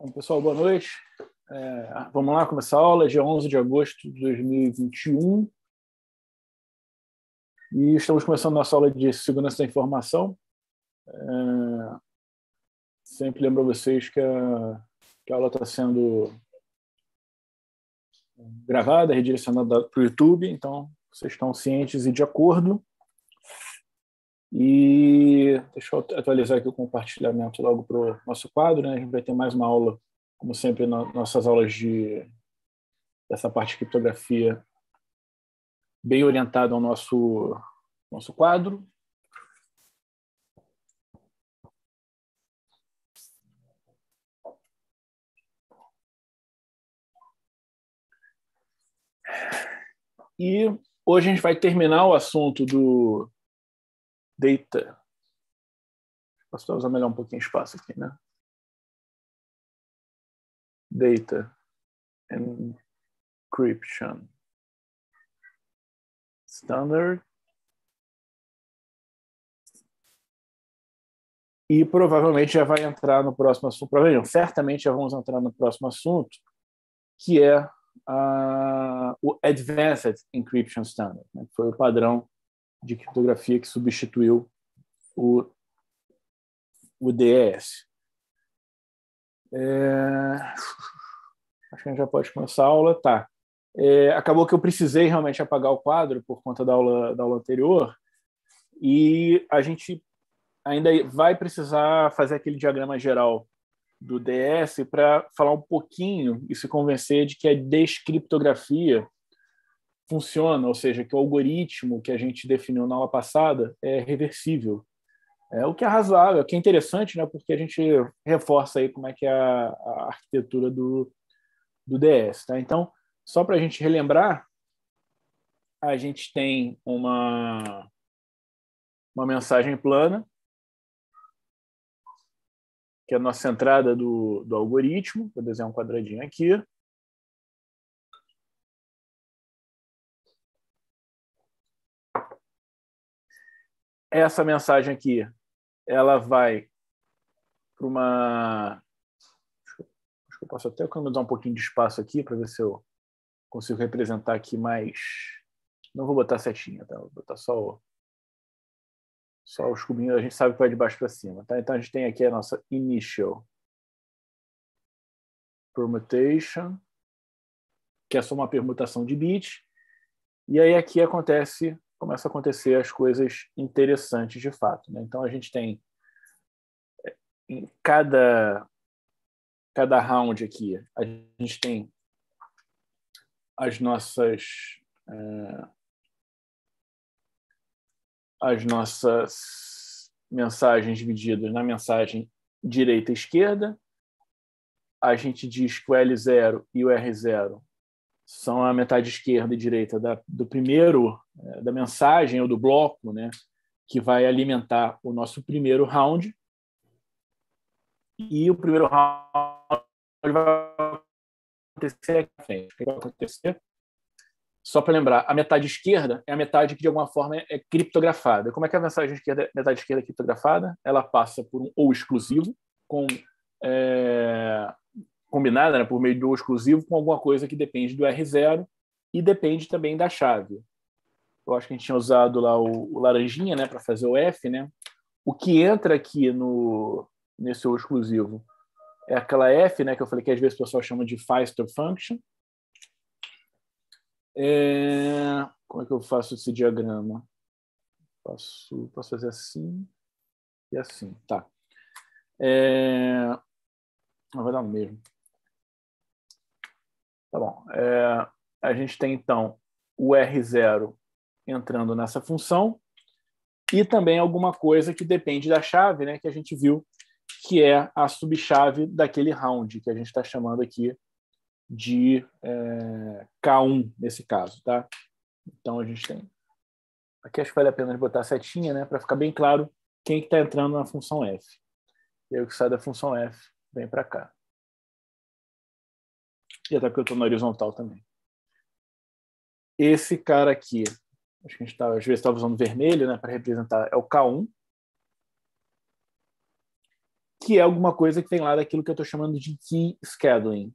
Bom, pessoal, boa noite. É, ah, vamos lá começar a aula, dia 11 de agosto de 2021. E estamos começando nossa aula de segurança da informação. É, sempre lembro a vocês que a, que a aula está sendo gravada, redirecionada para o YouTube, então vocês estão cientes e de acordo. E deixa eu atualizar aqui o compartilhamento logo para o nosso quadro. Né? A gente vai ter mais uma aula, como sempre, nas nossas aulas de dessa parte de criptografia bem orientada ao nosso, nosso quadro. E hoje a gente vai terminar o assunto do deita. Posso usar melhor um pouquinho de espaço aqui, né? Data encryption standard. E provavelmente já vai entrar no próximo assunto. Provavelmente, certamente já vamos entrar no próximo assunto, que é uh, o Advanced Encryption Standard, né? foi o padrão de criptografia que substituiu o, o DES. É... Acho que a gente já pode começar a aula. Tá. É, acabou que eu precisei realmente apagar o quadro por conta da aula, da aula anterior, e a gente ainda vai precisar fazer aquele diagrama geral do DS para falar um pouquinho e se convencer de que a é descriptografia funciona, ou seja, que o algoritmo que a gente definiu na aula passada é reversível. É, o que é razoável, é o que é interessante, né, porque a gente reforça aí como é que é a, a arquitetura do, do DS. Tá? Então, só para a gente relembrar, a gente tem uma, uma mensagem plana, que é a nossa entrada do, do algoritmo. Vou desenhar um quadradinho aqui. essa mensagem aqui, ela vai para uma. Acho que eu posso até economizar um pouquinho de espaço aqui para ver se eu consigo representar aqui mais. Não vou botar setinha, tá? Vou botar só o... só os cubinhos. A gente sabe que vai de baixo para cima, tá? Então a gente tem aqui a nossa initial permutation, que é só uma permutação de bits. E aí aqui acontece começam a acontecer as coisas interessantes de fato. Né? Então a gente tem é, em cada cada round aqui a gente tem as nossas uh, as nossas mensagens divididas na mensagem direita e esquerda. A gente diz que o L0 e o R0 são a metade esquerda e direita da, do primeiro, é, da mensagem ou do bloco, né, que vai alimentar o nosso primeiro round. E o primeiro round vai acontecer aqui frente. O que vai acontecer? Só para lembrar, a metade esquerda é a metade que, de alguma forma, é criptografada. Como é que a mensagem esquerda, metade esquerda é criptografada? Ela passa por um ou exclusivo, com é, combinada né, por meio do exclusivo com alguma coisa que depende do R0 e depende também da chave. Eu acho que a gente tinha usado lá o, o laranjinha né, para fazer o F. Né? O que entra aqui no, nesse exclusivo é aquela F, né, que eu falei que às vezes o pessoal chama de faster Function. É... Como é que eu faço esse diagrama? Posso, posso fazer assim e assim, tá. É... Não vai dar o mesmo. Tá bom. É, a gente tem, então, o R0 entrando nessa função e também alguma coisa que depende da chave, né, que a gente viu que é a subchave daquele round, que a gente está chamando aqui de é, K1, nesse caso. Tá? Então, a gente tem... Aqui acho que vale a pena botar a setinha, né, para ficar bem claro quem está que tá entrando na função f. E aí, o que sai da função f vem para cá e até porque eu estou na horizontal também. Esse cara aqui, acho que a gente tá, às vezes estava usando vermelho né, para representar, é o K1, que é alguma coisa que vem lá daquilo que eu estou chamando de key scheduling.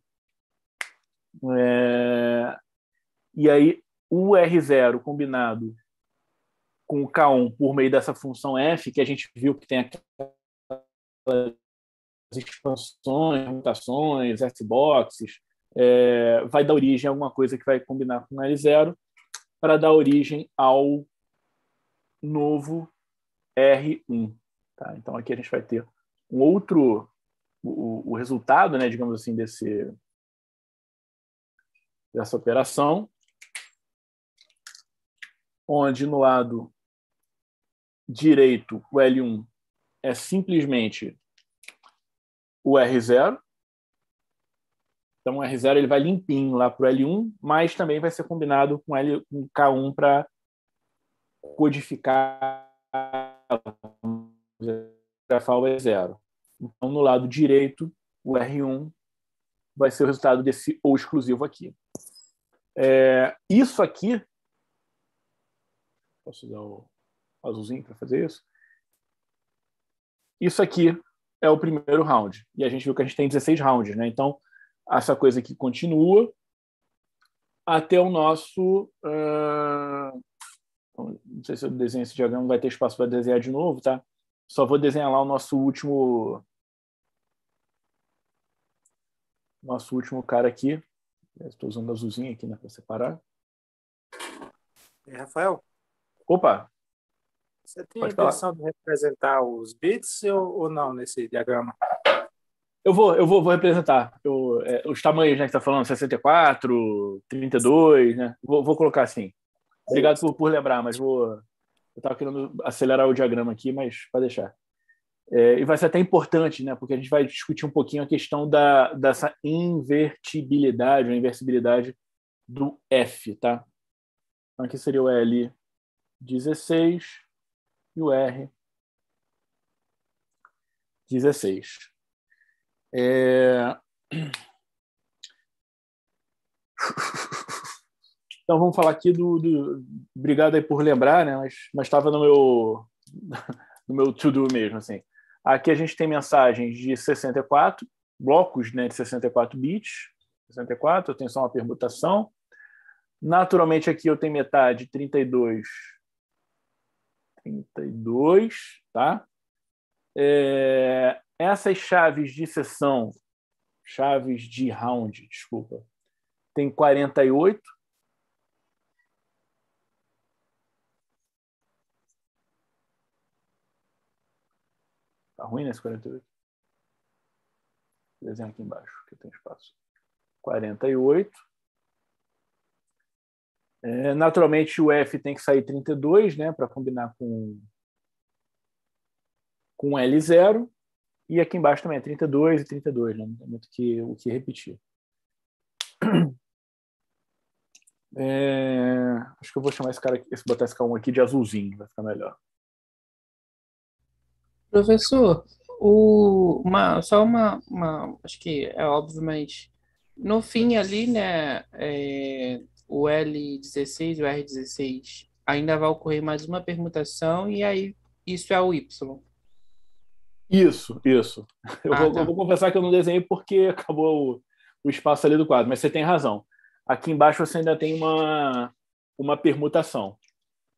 É... E aí, o R0 combinado com o K1 por meio dessa função f, que a gente viu que tem aquelas expansões, mutações, s boxes é, vai dar origem a alguma coisa que vai combinar com L0 para dar origem ao novo R1. Tá? Então aqui a gente vai ter um outro o, o resultado, né, digamos assim, desse dessa operação, onde no lado direito o L1 é simplesmente o R0 então, o R0 ele vai limpinho lá para o L1, mas também vai ser combinado com, L, com K1 para codificar a o E0. Então, no lado direito, o R1 vai ser o resultado desse ou exclusivo aqui. É, isso aqui. Posso dar o azulzinho para fazer isso? Isso aqui é o primeiro round. E a gente viu que a gente tem 16 rounds, né? Então, essa coisa que continua até o nosso. Uh, não sei se eu desenho esse diagrama, vai ter espaço para desenhar de novo, tá? Só vou desenhar lá o nosso último. Nosso último cara aqui. Estou usando a azulzinha aqui, né, para separar. Rafael? Opa! Você tem a intenção falar. de representar os bits ou, ou não nesse diagrama? Eu vou, eu vou, vou representar eu, é, os tamanhos né, que está falando, 64, 32, né? Vou, vou colocar assim. Obrigado por, por lembrar, mas vou. Eu estava querendo acelerar o diagrama aqui, mas para deixar. É, e vai ser até importante, né? Porque a gente vai discutir um pouquinho a questão da, dessa invertibilidade, ou inversibilidade do F, tá? Então aqui seria o L16 e o R16. É... Então vamos falar aqui do, do, obrigado aí por lembrar, né? Mas mas estava no meu no meu to do mesmo assim. Aqui a gente tem mensagens de 64 blocos, né, de 64 bits. 64, eu tenho só uma permutação. Naturalmente aqui eu tenho metade, 32 32, tá? É, essas chaves de sessão, chaves de round, desculpa, tem 48. Está ruim nesse 48? Desenho aqui embaixo, que tem espaço. 48. É, naturalmente, o F tem que sair 32, né, para combinar com, com L0. E aqui embaixo também é 32 e 32, né? É muito que, o que repetir. É, acho que eu vou chamar esse cara, esse, botar esse aqui de azulzinho, vai ficar melhor. Professor, o, uma, só uma, uma, Acho que é óbvio, mas no fim ali, né? É, o L16 e o R16 ainda vai ocorrer mais uma permutação, e aí isso é o Y. Isso, isso. Eu, ah, vou, tá. eu, vou, confessar que eu não desenhei porque acabou o, o, espaço ali do quadro, mas você tem razão. Aqui embaixo você ainda tem uma, uma permutação.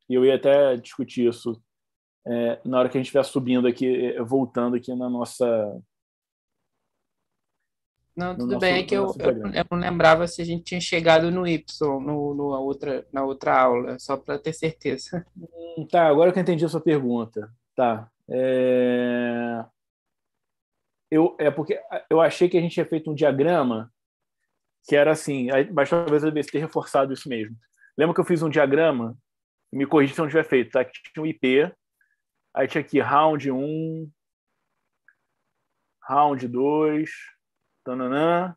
E eu ia até discutir isso é, na hora que a gente estiver subindo aqui, é, voltando aqui na nossa. Não, tudo bem, é que eu, eu, não lembrava se a gente tinha chegado no Y, no, no na outra, na outra aula, só para ter certeza. Hum, tá, agora que eu entendi a sua pergunta. Tá, é... Eu, é porque eu achei que a gente tinha feito um diagrama que era assim, mas talvez eu devesse ter reforçado isso mesmo. Lembra que eu fiz um diagrama? Me corrija se eu não tiver feito, tá? tinha um IP, aí tinha aqui round 1, round 2, tananã,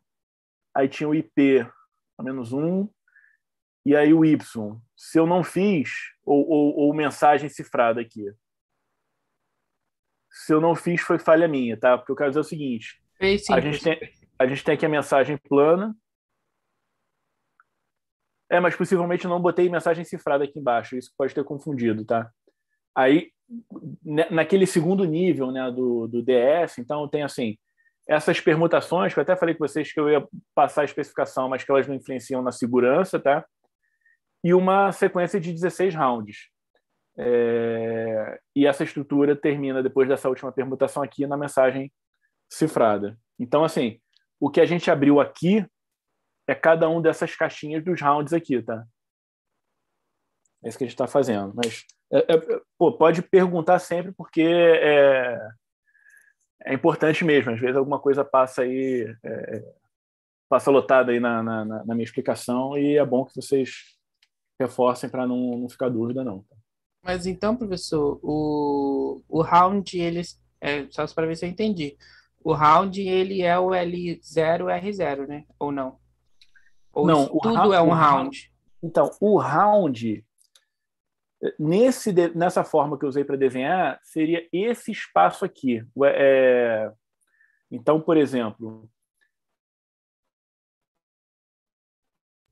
aí tinha o IP a menos 1, e aí o Y. Se eu não fiz, ou, ou, ou mensagem cifrada aqui. Se eu não fiz, foi falha minha, tá? Porque eu quero dizer o seguinte: a, gente tem, a gente tem aqui a mensagem plana. É, mas possivelmente eu não botei mensagem cifrada aqui embaixo, isso pode ter confundido, tá? Aí, né, naquele segundo nível né, do, do DS, então tem assim, essas permutações, que eu até falei com vocês que eu ia passar a especificação, mas que elas não influenciam na segurança, tá? E uma sequência de 16 rounds. É, e essa estrutura termina depois dessa última permutação aqui na mensagem cifrada. Então, assim, o que a gente abriu aqui é cada um dessas caixinhas dos rounds aqui, tá? É isso que a gente está fazendo. Mas é, é, pô, pode perguntar sempre, porque é, é, importante mesmo. Às vezes alguma coisa passa aí, é, é, passa lotada aí na, na, na, minha explicação, e é bom que vocês reforcem para não, não ficar dúvida, não. Tá? Mas então, professor, o, o round, ele, é, só para ver se eu entendi, o round, ele é o L0R0, né? Ou não? Ou não, tudo é um round? Então, o round, nesse, nessa forma que eu usei para desenhar, seria esse espaço aqui. É, é, então, por exemplo...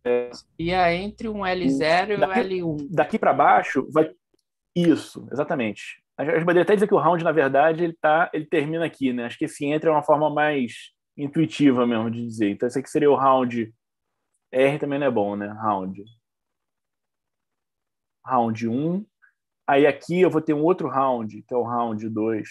É, e é entre um L0 daqui, e um L1. Daqui para baixo, vai, isso, exatamente. A gente poderia até dizer que o round, na verdade, ele, tá, ele termina aqui, né? Acho que esse entra é uma forma mais intuitiva mesmo de dizer. Então, esse aqui seria o round. R também não é bom, né? Round. Round 1. Aí aqui eu vou ter um outro round, que é o round 2,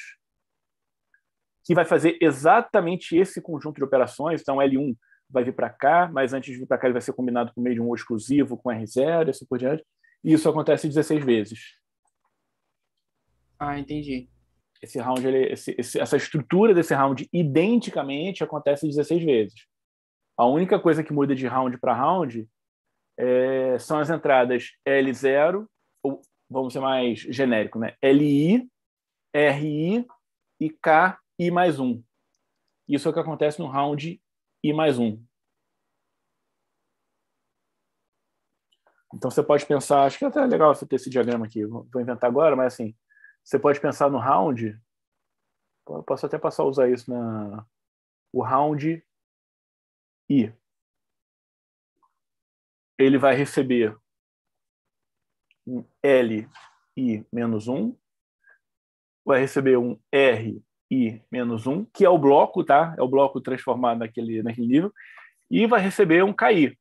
que vai fazer exatamente esse conjunto de operações. Então, L1 vai vir para cá, mas antes de vir para cá, ele vai ser combinado por meio de um exclusivo com R0 e assim por diante. E isso acontece 16 vezes. Ah, entendi. Esse round, ele, esse, esse, essa estrutura desse round, identicamente, acontece 16 vezes. A única coisa que muda de round para round é, são as entradas L0, ou vamos ser mais genérico, né? LI, RI e KI mais um. Isso é o que acontece no round I mais um. Então você pode pensar, acho que é até legal você ter esse diagrama aqui, vou inventar agora, mas assim, você pode pensar no round. Eu posso até passar a usar isso na o round I. Ele vai receber um L I menos 1, vai receber um R I menos 1, que é o bloco, tá? É o bloco transformado naquele, naquele nível, e vai receber um KI.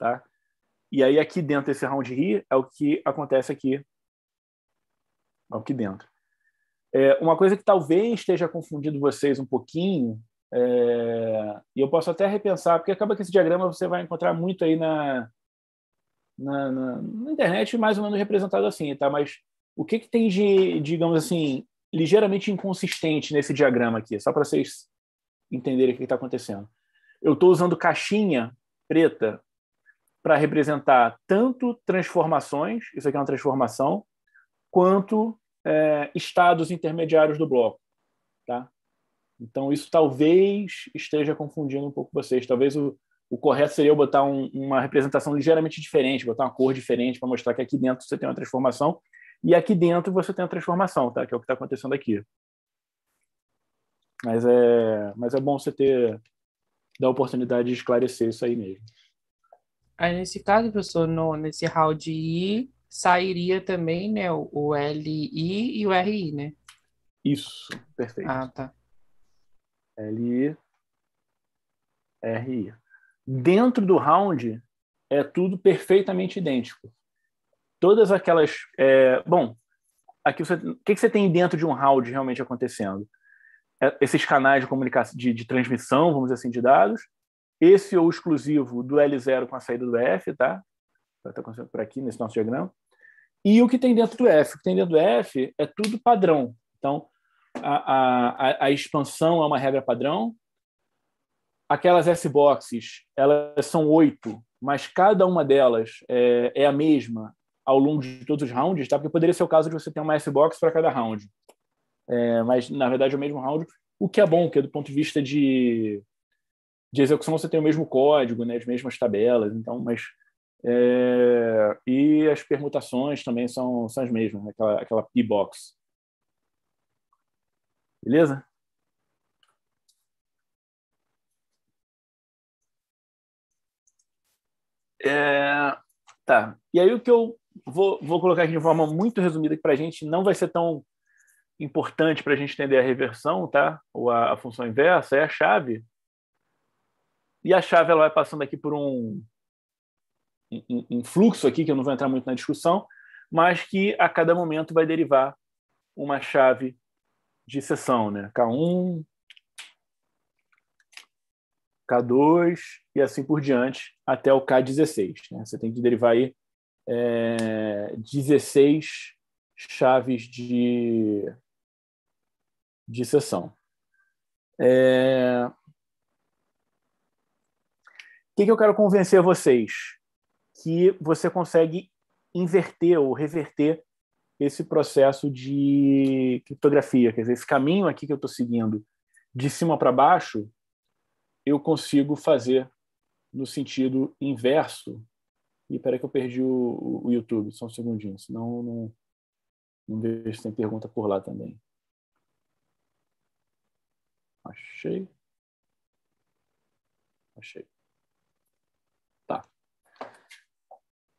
Tá? E aí aqui dentro desse round I é o que acontece aqui aqui dentro. É, uma coisa que talvez esteja confundindo vocês um pouquinho, é, e eu posso até repensar, porque acaba que esse diagrama você vai encontrar muito aí na, na, na, na internet, mais ou menos representado assim, tá? Mas o que, que tem de, digamos assim, ligeiramente inconsistente nesse diagrama aqui, só para vocês entenderem o que está acontecendo. Eu estou usando caixinha preta para representar tanto transformações, isso aqui é uma transformação, quanto é, estados intermediários do bloco. Tá? Então, isso talvez esteja confundindo um pouco vocês. Talvez o, o correto seria eu botar um, uma representação ligeiramente diferente, botar uma cor diferente para mostrar que aqui dentro você tem uma transformação e aqui dentro você tem uma transformação, tá? que é o que está acontecendo aqui. Mas é, mas é bom você ter da oportunidade de esclarecer isso aí mesmo. Aí, nesse caso, professor, no, nesse round I, sairia também, né, o LI e o RI, né? Isso, perfeito. Ah, tá. LI, RI. Dentro do round, é tudo perfeitamente idêntico. Todas aquelas. É, bom, aqui você, o que, que você tem dentro de um round realmente acontecendo? É, esses canais de comunicação, de, de transmissão, vamos dizer assim, de dados, esse ou exclusivo do L0 com a saída do F, tá? Vai estar acontecendo por aqui nesse nosso diagrama. E o que tem dentro do F? O que tem dentro do F é tudo padrão. Então, a, a, a expansão é uma regra padrão. Aquelas S-boxes, elas são oito, mas cada uma delas é, é, a mesma ao longo de todos os rounds, tá? Porque poderia ser o caso de você ter uma S-box para cada round. É, mas, na verdade, é o mesmo round, o que é bom, porque é do ponto de vista de, de execução você tem o mesmo código, né, as mesmas tabelas, então, mas é, e as permutações também são, são as mesmas, aquela, aquela P-box. Beleza? É, tá. E aí o que eu vou, vou colocar aqui de forma muito resumida que para a gente não vai ser tão importante para a gente entender a reversão, tá? Ou a, a função inversa é a chave. E a chave ela vai passando aqui por um um, fluxo aqui, que eu não vou entrar muito na discussão, mas que a cada momento vai derivar uma chave de sessão, né? K1, K2 e assim por diante até o K16. Né? Você tem que derivar aí é, 16 chaves de, de sessão. É... O que, que eu quero convencer vocês? que você consegue inverter ou reverter esse processo de criptografia. Quer dizer, esse caminho aqui que eu estou seguindo de cima para baixo, eu consigo fazer no sentido inverso. E peraí que eu perdi o, o YouTube, só um segundinho, senão não, não vejo se tem pergunta por lá também. Achei. Achei.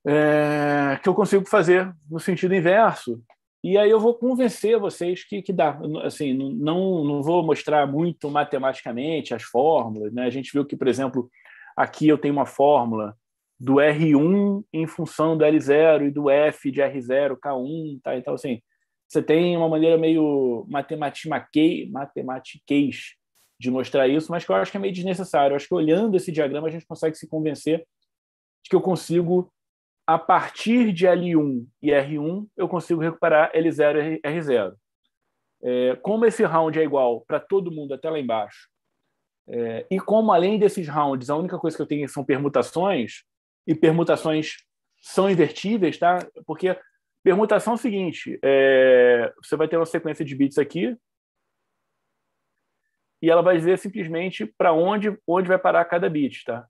é, que eu consigo fazer no sentido inverso. E aí eu vou convencer vocês que, que dá. Assim, não, não vou mostrar muito matematicamente as fórmulas. Né? A gente viu que, por exemplo, aqui eu tenho uma fórmula do R1 em função do L0 e do F de R0, K1, tá? Então, assim, você tem uma maneira meio matematiquez de mostrar isso, mas que eu acho que é meio desnecessário. Eu acho que olhando esse diagrama a gente consegue se convencer de que eu consigo a partir de L1 e R1, eu consigo recuperar L0 e R0. É, como esse round é igual para todo mundo até lá embaixo, é, e como além desses rounds, a única coisa que eu tenho são permutações, e permutações são invertíveis, tá? Porque permutação é o seguinte: é, você vai ter uma sequência de bits aqui, e ela vai dizer simplesmente para onde, onde vai parar cada bit, tá?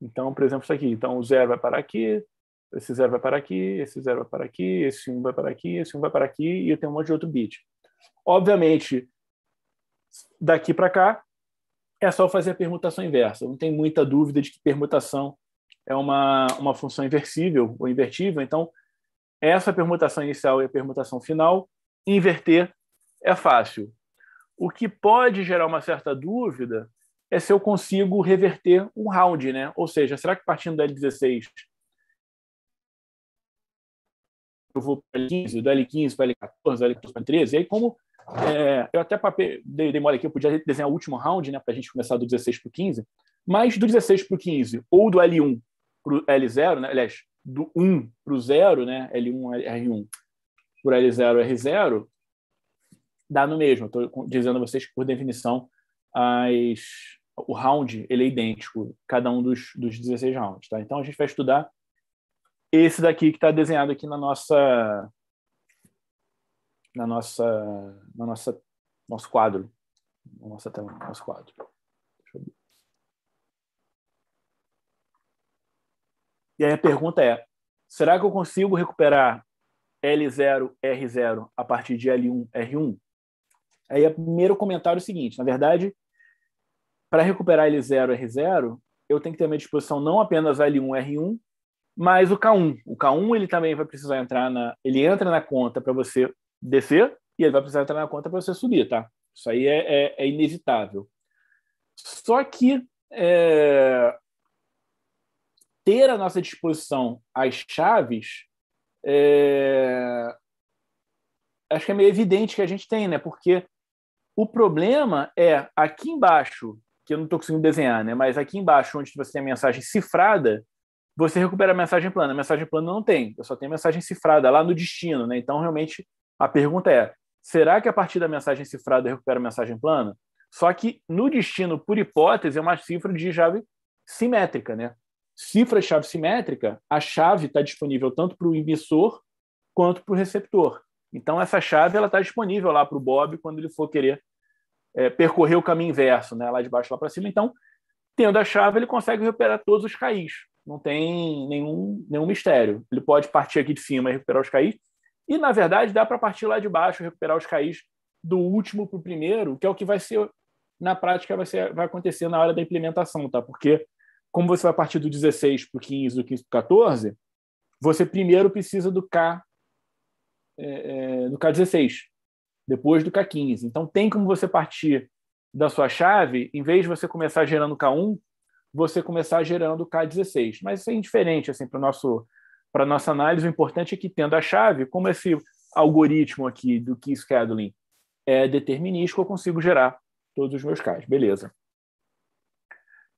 Então, por exemplo, isso aqui. Então, o zero vai parar aqui, esse zero vai para aqui, esse zero vai para aqui, esse um vai para aqui, esse um vai para aqui, e eu tenho um monte de outro bit. Obviamente, daqui para cá, é só fazer a permutação inversa. Não tem muita dúvida de que permutação é uma, uma função inversível ou invertível. Então, essa permutação inicial e a permutação final, inverter é fácil. O que pode gerar uma certa dúvida é se eu consigo reverter um round, né? Ou seja, será que partindo da L16 eu vou para L15, do L15 para L14, do L14 para L13, e aí como é, eu até papei, dei, mole aqui, eu podia desenhar o último round, né, para a gente começar do 16 para o 15, mas do 16 para o 15, ou do L1 para o L0, né, aliás, do 1 para o 0, né, L1, R1, por L0, R0, dá no mesmo. Estou dizendo a vocês que, por definição, as, o round ele é idêntico, cada um dos, dos 16 rounds. Tá? Então, a gente vai estudar esse daqui que está desenhado aqui na nossa na nossa na nossa nosso quadro na nossa tela nosso quadro e aí a pergunta é será que eu consigo recuperar L0 R0 a partir de L1 R1 aí é o primeiro comentário é o seguinte na verdade para recuperar L0 R0 eu tenho que ter à minha disposição não apenas L1 R1 mas o K1, o K1 ele também vai precisar entrar na, ele entra na conta para você descer e ele vai precisar entrar na conta para você subir, tá? Isso aí é, é, é inevitável. Só que é, ter à nossa disposição as chaves, é, acho que é meio evidente que a gente tem, né? Porque o problema é aqui embaixo, que eu não estou conseguindo desenhar, né? Mas aqui embaixo, onde você tem a mensagem cifrada, você recupera a mensagem plana. A mensagem plana não tem, eu só tenho a mensagem cifrada lá no destino, né? Então, realmente, a pergunta é: será que a partir da mensagem cifrada eu recupero a mensagem plana? Só que no destino, por hipótese, é uma cifra de chave simétrica, né? Cifra-chave simétrica, a chave está disponível tanto para o emissor quanto para o receptor. Então, essa chave ela está disponível lá para o Bob quando ele for querer é, percorrer o caminho inverso, né? lá de baixo lá para cima. Então, tendo a chave, ele consegue recuperar todos os KIs não tem nenhum, nenhum mistério. Ele pode partir aqui de cima e recuperar os caís. E, na verdade, dá para partir lá de baixo, recuperar os caís do último para o primeiro, que é o que vai ser, na prática, vai, ser, vai acontecer na hora da implementação, tá? Porque, como você vai partir do 16 para o 15, do 15 para o 14, você primeiro precisa do K é, é, do K16, depois do K15. Então, tem como você partir da sua chave, em vez de você começar gerando K1, você começar gerando o K16. Mas isso é indiferente assim, para a nossa análise. O importante é que, tendo a chave, como esse algoritmo aqui do key scheduling é determinístico, eu consigo gerar todos os meus Ks. Beleza.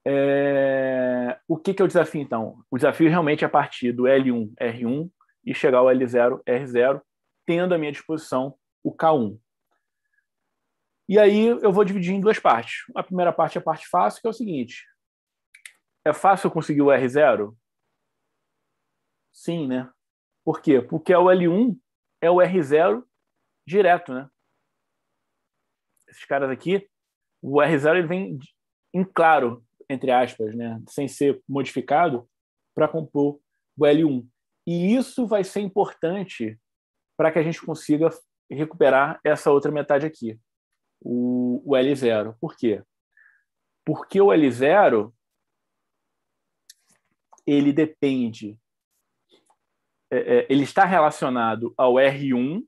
É... O que, que é o desafio, então? O desafio realmente é partir do L1, R1 e chegar ao L0, R0, tendo à minha disposição o K1. E aí eu vou dividir em duas partes. A primeira parte é a parte fácil, que é o seguinte: é fácil conseguir o R0? Sim, né? Por quê? Porque o L1 é o é R0 direto, né? Esses caras aqui, o R0 ele vem em claro, entre aspas, né? sem ser modificado, para compor o L1. E isso vai ser importante para que a gente consiga recuperar essa outra metade aqui, o, o L0. Por quê? Porque o L0 ele depende, é, é, ele está relacionado ao R1,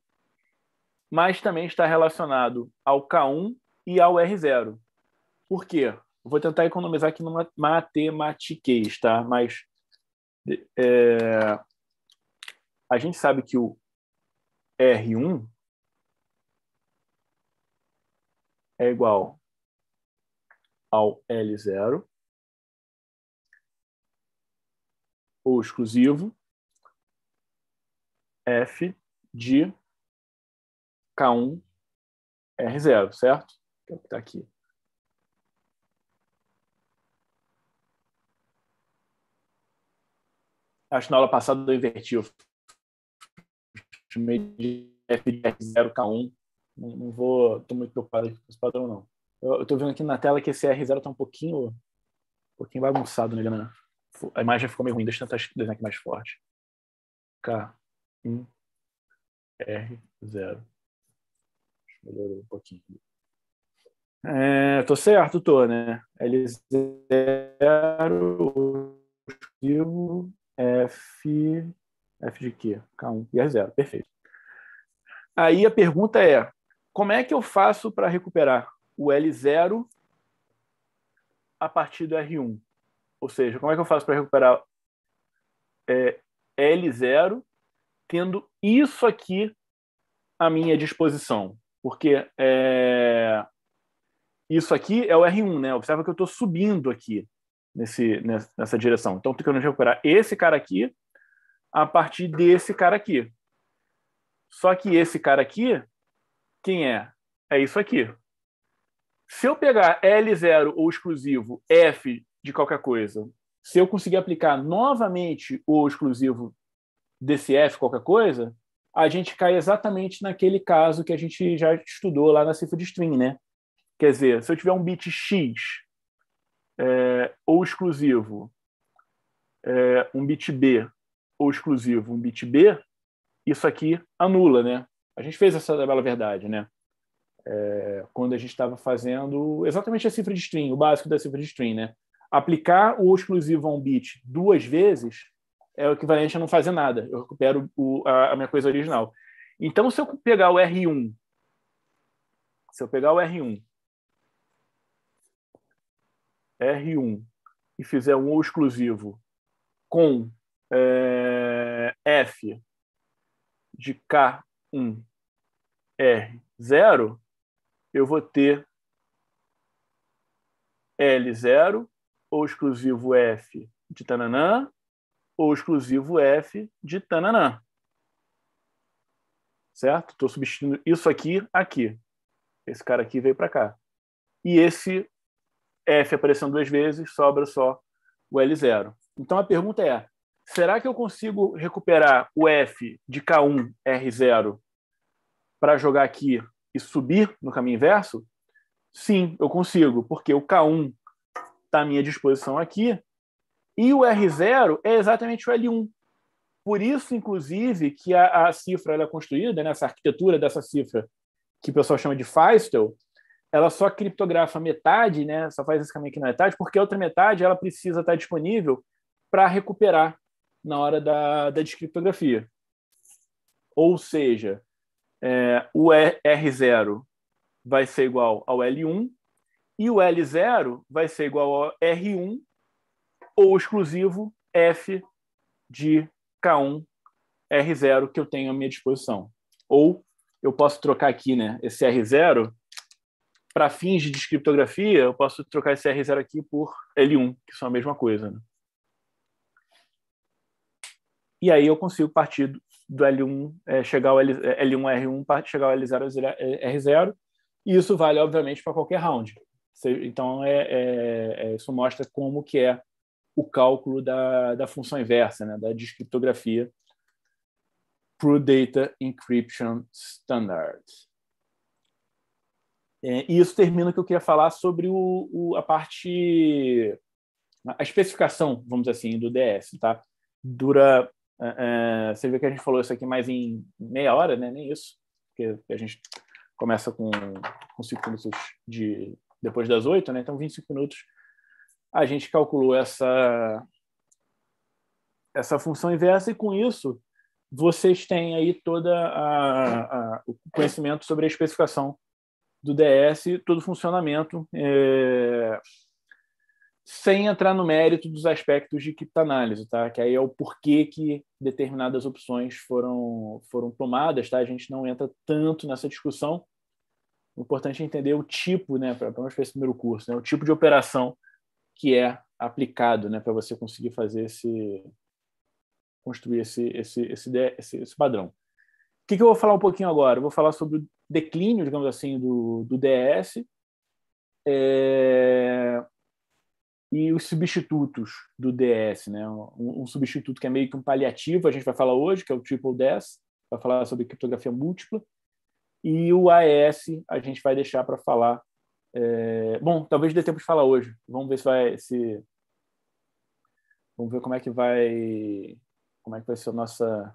mas também está relacionado ao K1 e ao R0. Por quê? Vou tentar economizar aqui no matematiquês, tá? Mas é, a gente sabe que o R1 é igual ao L0 ou exclusivo f de K1 R0, certo? Que é o então, que está aqui. Acho que na aula passada eu inverti, eu chamei f de R0 K1. Não, não vou, estou muito preocupado com esse padrão, não. Eu estou vendo aqui na tela que esse R0 está um pouquinho, um pouquinho bagunçado nele, né? a imagem ficou meio ruim, deixa eu tentar desenhar aqui mais forte. K, 1, R, 0. Melhorou um pouquinho. É, tô certo, tô, né? L0, F, F de quê? K1 e R0, perfeito. Aí a pergunta é, como é que eu faço para recuperar o L0 a partir do R1? Ou seja, como é que eu faço para recuperar é, L0 tendo isso aqui à minha disposição? Porque é, isso aqui é o R1, né? Observa que eu estou subindo aqui nesse, nessa, direção. Então, estou querendo recuperar esse cara aqui a partir desse cara aqui. Só que esse cara aqui, quem é? É isso aqui. Se eu pegar L0 ou exclusivo F de qualquer coisa, se eu conseguir aplicar novamente o exclusivo DCF, qualquer coisa, a gente cai exatamente naquele caso que a gente já estudou lá na cifra de string, né? Quer dizer, se eu tiver um bit X é, ou exclusivo, é, um bit B ou exclusivo, um bit B, isso aqui anula, né? A gente fez essa tabela verdade, né? É, quando a gente estava fazendo exatamente a cifra de string, o básico da cifra de string, né? Aplicar o exclusivo on bit duas vezes é o equivalente a não fazer nada. Eu recupero o, a, a, minha coisa original. Então, se eu pegar o R1, se eu pegar o R1, R1 e fizer um exclusivo com é, F de K1 R0, eu vou ter L0 ou exclusivo F de tananã, ou exclusivo F de tananã. Certo? Estou substituindo isso aqui, aqui. Esse cara aqui veio para cá. E esse F aparecendo duas vezes, sobra só o L0. Então a pergunta é: será que eu consigo recuperar o F de K1 R0 para jogar aqui e subir no caminho inverso? Sim, eu consigo, porque o K1 está à minha disposição aqui. E o R0 é exatamente o L1. Por isso, inclusive, que a, a cifra ela é construída, né, arquitetura dessa cifra, que o pessoal chama de Feistel, ela só criptografa metade, né, só faz esse caminho aqui na metade, porque a outra metade ela precisa estar disponível para recuperar na hora da, da descriptografia. Ou seja, é, o R0 vai ser igual ao L1, e o L0 vai ser igual a R1 ou exclusivo F de K1 R0 que eu tenho à minha disposição. Ou eu posso trocar aqui né, esse R0 para fins de descriptografia, eu posso trocar esse R0 aqui por L1, que são a mesma coisa. Né? E aí eu consigo partir do L1, é, chegar ao L, é, L1 R1, chegar ao L0 é, R0, e isso vale, obviamente, para qualquer round. Então, é, é, é, isso mostra como que é o cálculo da, da função inversa, né, da descriptografia para o Data Encryption Standard. É, e isso termina o que eu queria falar sobre o, o, a parte, a especificação, vamos dizer assim, do DS. Tá? Dura, é, é, você vê que a gente falou isso aqui mais em meia hora, né? nem isso, porque a gente começa com, com cinco minutos de, depois das 8, né? Então, 25 minutos a gente calculou essa essa função inversa e com isso vocês têm aí toda o conhecimento sobre a especificação do DS, todo o funcionamento, é, sem entrar no mérito dos aspectos de criptanálise, tá? Que aí é o porquê que determinadas opções foram foram tomadas, tá? A gente não entra tanto nessa discussão, importante é entender o tipo, né, para nós fazer esse primeiro curso, né, o tipo de operação que é aplicado, né, para você conseguir fazer esse construir esse esse esse, esse, esse padrão. O que, que, eu vou falar um pouquinho agora? Eu vou falar sobre o declínio, digamos assim, do, do DS é, e os substitutos do DS, né? Um, um, substituto que é meio que um paliativo, a gente vai falar hoje, que é o Triple DS, vai falar sobre criptografia múltipla e o AES a gente vai deixar para falar. É... Bom, talvez dê tempo de falar hoje. Vamos ver se vai se vamos ver como é que vai como é que vai ser a nossa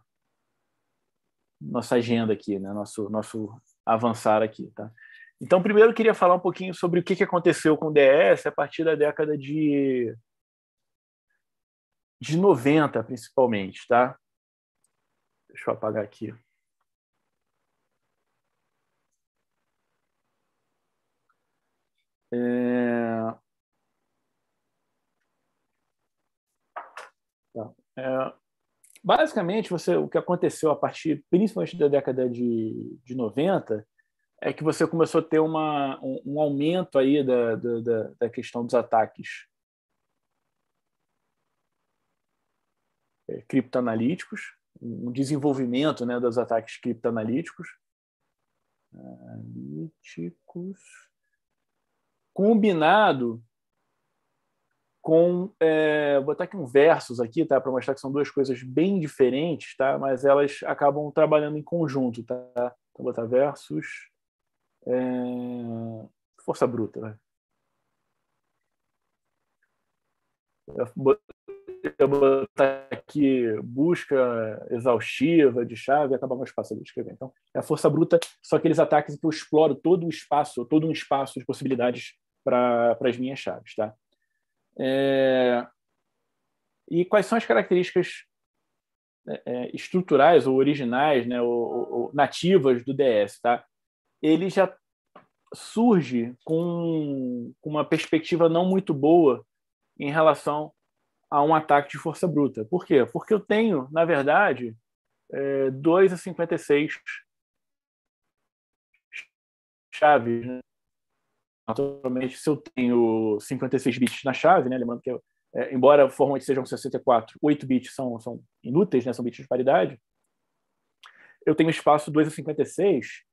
nossa agenda aqui, né? Nosso nosso avançar aqui, tá? Então, primeiro eu queria falar um pouquinho sobre o que aconteceu com o DS a partir da década de de 90, principalmente, tá? Deixa eu apagar aqui. É... Tá. É... Basicamente, você, o que aconteceu a partir, principalmente da década de, de 90, é que você começou a ter uma, um, um aumento aí da, da, da questão dos ataques é, criptoanalíticos, um desenvolvimento né, dos ataques criptoanalíticos. É, analíticos combinado com é, vou botar aqui um versus aqui, tá, para mostrar que são duas coisas bem diferentes, tá? Mas elas acabam trabalhando em conjunto, tá? Então vou botar versus é, força bruta, né? Eu vou botar aqui busca exaustiva de chave e acabar o espaço ali de escrever. Então, é a força bruta, só aqueles ataques que eu exploro todo o espaço, todo um espaço de possibilidades para as minhas chaves. Tá? É... E quais são as características é, é, estruturais ou originais, né, ou, ou nativas do DS? Tá? Ele já surge com uma perspectiva não muito boa em relação a um ataque de força bruta. Por quê? Porque eu tenho, na verdade, é, 2 a 56 chaves. Né? Naturalmente, se eu tenho 56 bits na chave, né, lembrando que, eu, é, embora o format seja um 64, 8 bits são, são inúteis, né, são bits de paridade, eu tenho espaço 2 a 56,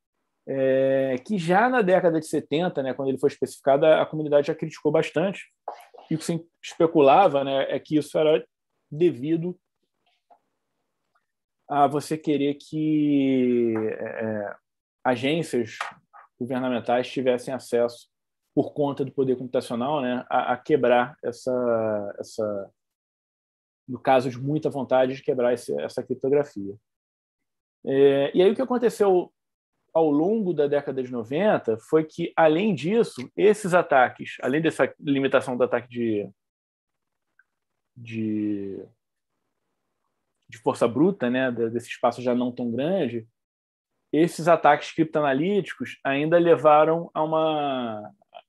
é, que já na década de 70, né, quando ele foi especificado, a comunidade já criticou bastante. E o que se especulava né, é que isso era devido a você querer que é, é agências governamentais tivessem acesso por conta do poder computacional, né, a, a quebrar essa, essa, no caso de muita vontade de quebrar esse, essa criptografia. É, e aí o que aconteceu ao longo da década de 90 foi que, além disso, esses ataques, além dessa limitação do ataque de, de, de força bruta, né, desse espaço já não tão grande, esses ataques criptanalíticos ainda levaram a uma,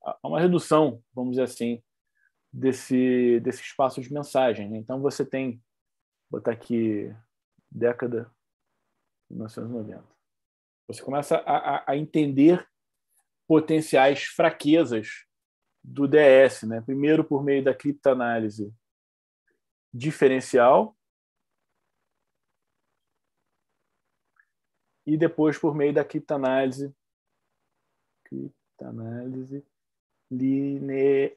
a uma redução, vamos dizer assim, desse, desse espaço de mensagem. Né? Então você tem, vou botar aqui, década de 1990. Você começa a, a entender potenciais fraquezas do DS, né? Primeiro por meio da criptanálise diferencial e depois por meio da criptanálise criptanálise linear.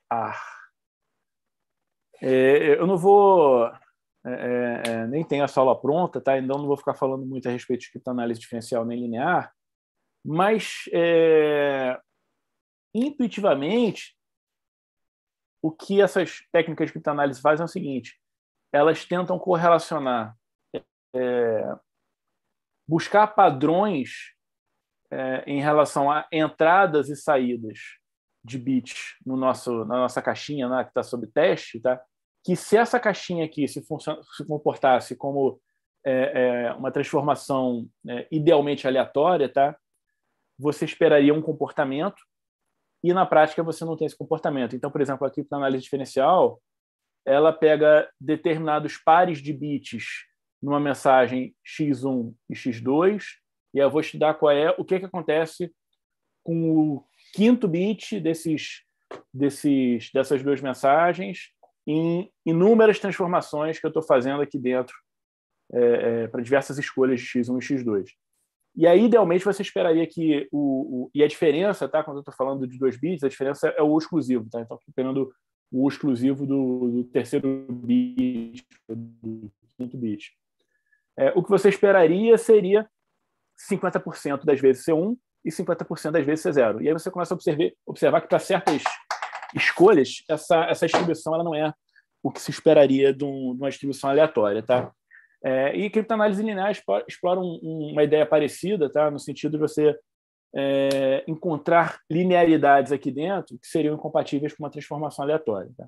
É, eu não vou. É, é, é, nem tenho essa aula pronta, tá? Então não vou ficar falando muito a respeito de análise diferencial nem linear, mas é, intuitivamente o que essas técnicas de criptoanálise fazem é o seguinte: elas tentam correlacionar, é, buscar padrões é, em relação a entradas e saídas de bits no nosso, na nossa caixinha né, que está sob teste, tá? que se essa caixinha aqui se, se comportasse como é, é, uma transformação é, idealmente aleatória, tá? você esperaria um comportamento e na prática você não tem esse comportamento. Então, por exemplo, aqui na análise diferencial, ela pega determinados pares de bits numa mensagem x1 e x2, e eu vou te dar qual é, o que, que acontece com o quinto bit desses, desses, dessas duas mensagens em inúmeras transformações que eu estou fazendo aqui dentro é, é, para diversas escolhas de x1 e x2. E aí, idealmente, você esperaria que o, o e a diferença, tá? Quando eu estou falando de dois bits, a diferença é o exclusivo, tá? Então, estou pegando o exclusivo do, do, terceiro bit, do quinto bit. É, o que você esperaria seria 50% das vezes C1 e 50% das vezes ser é zero. E aí você começa a observar, observar que para certas escolhas, essa, essa distribuição ela não é o que se esperaria de, um, de uma distribuição aleatória. Tá? É, e criptoanálise linear explora um, um, uma ideia parecida, tá? no sentido de você é, encontrar linearidades aqui dentro que seriam incompatíveis com uma transformação aleatória. Tá?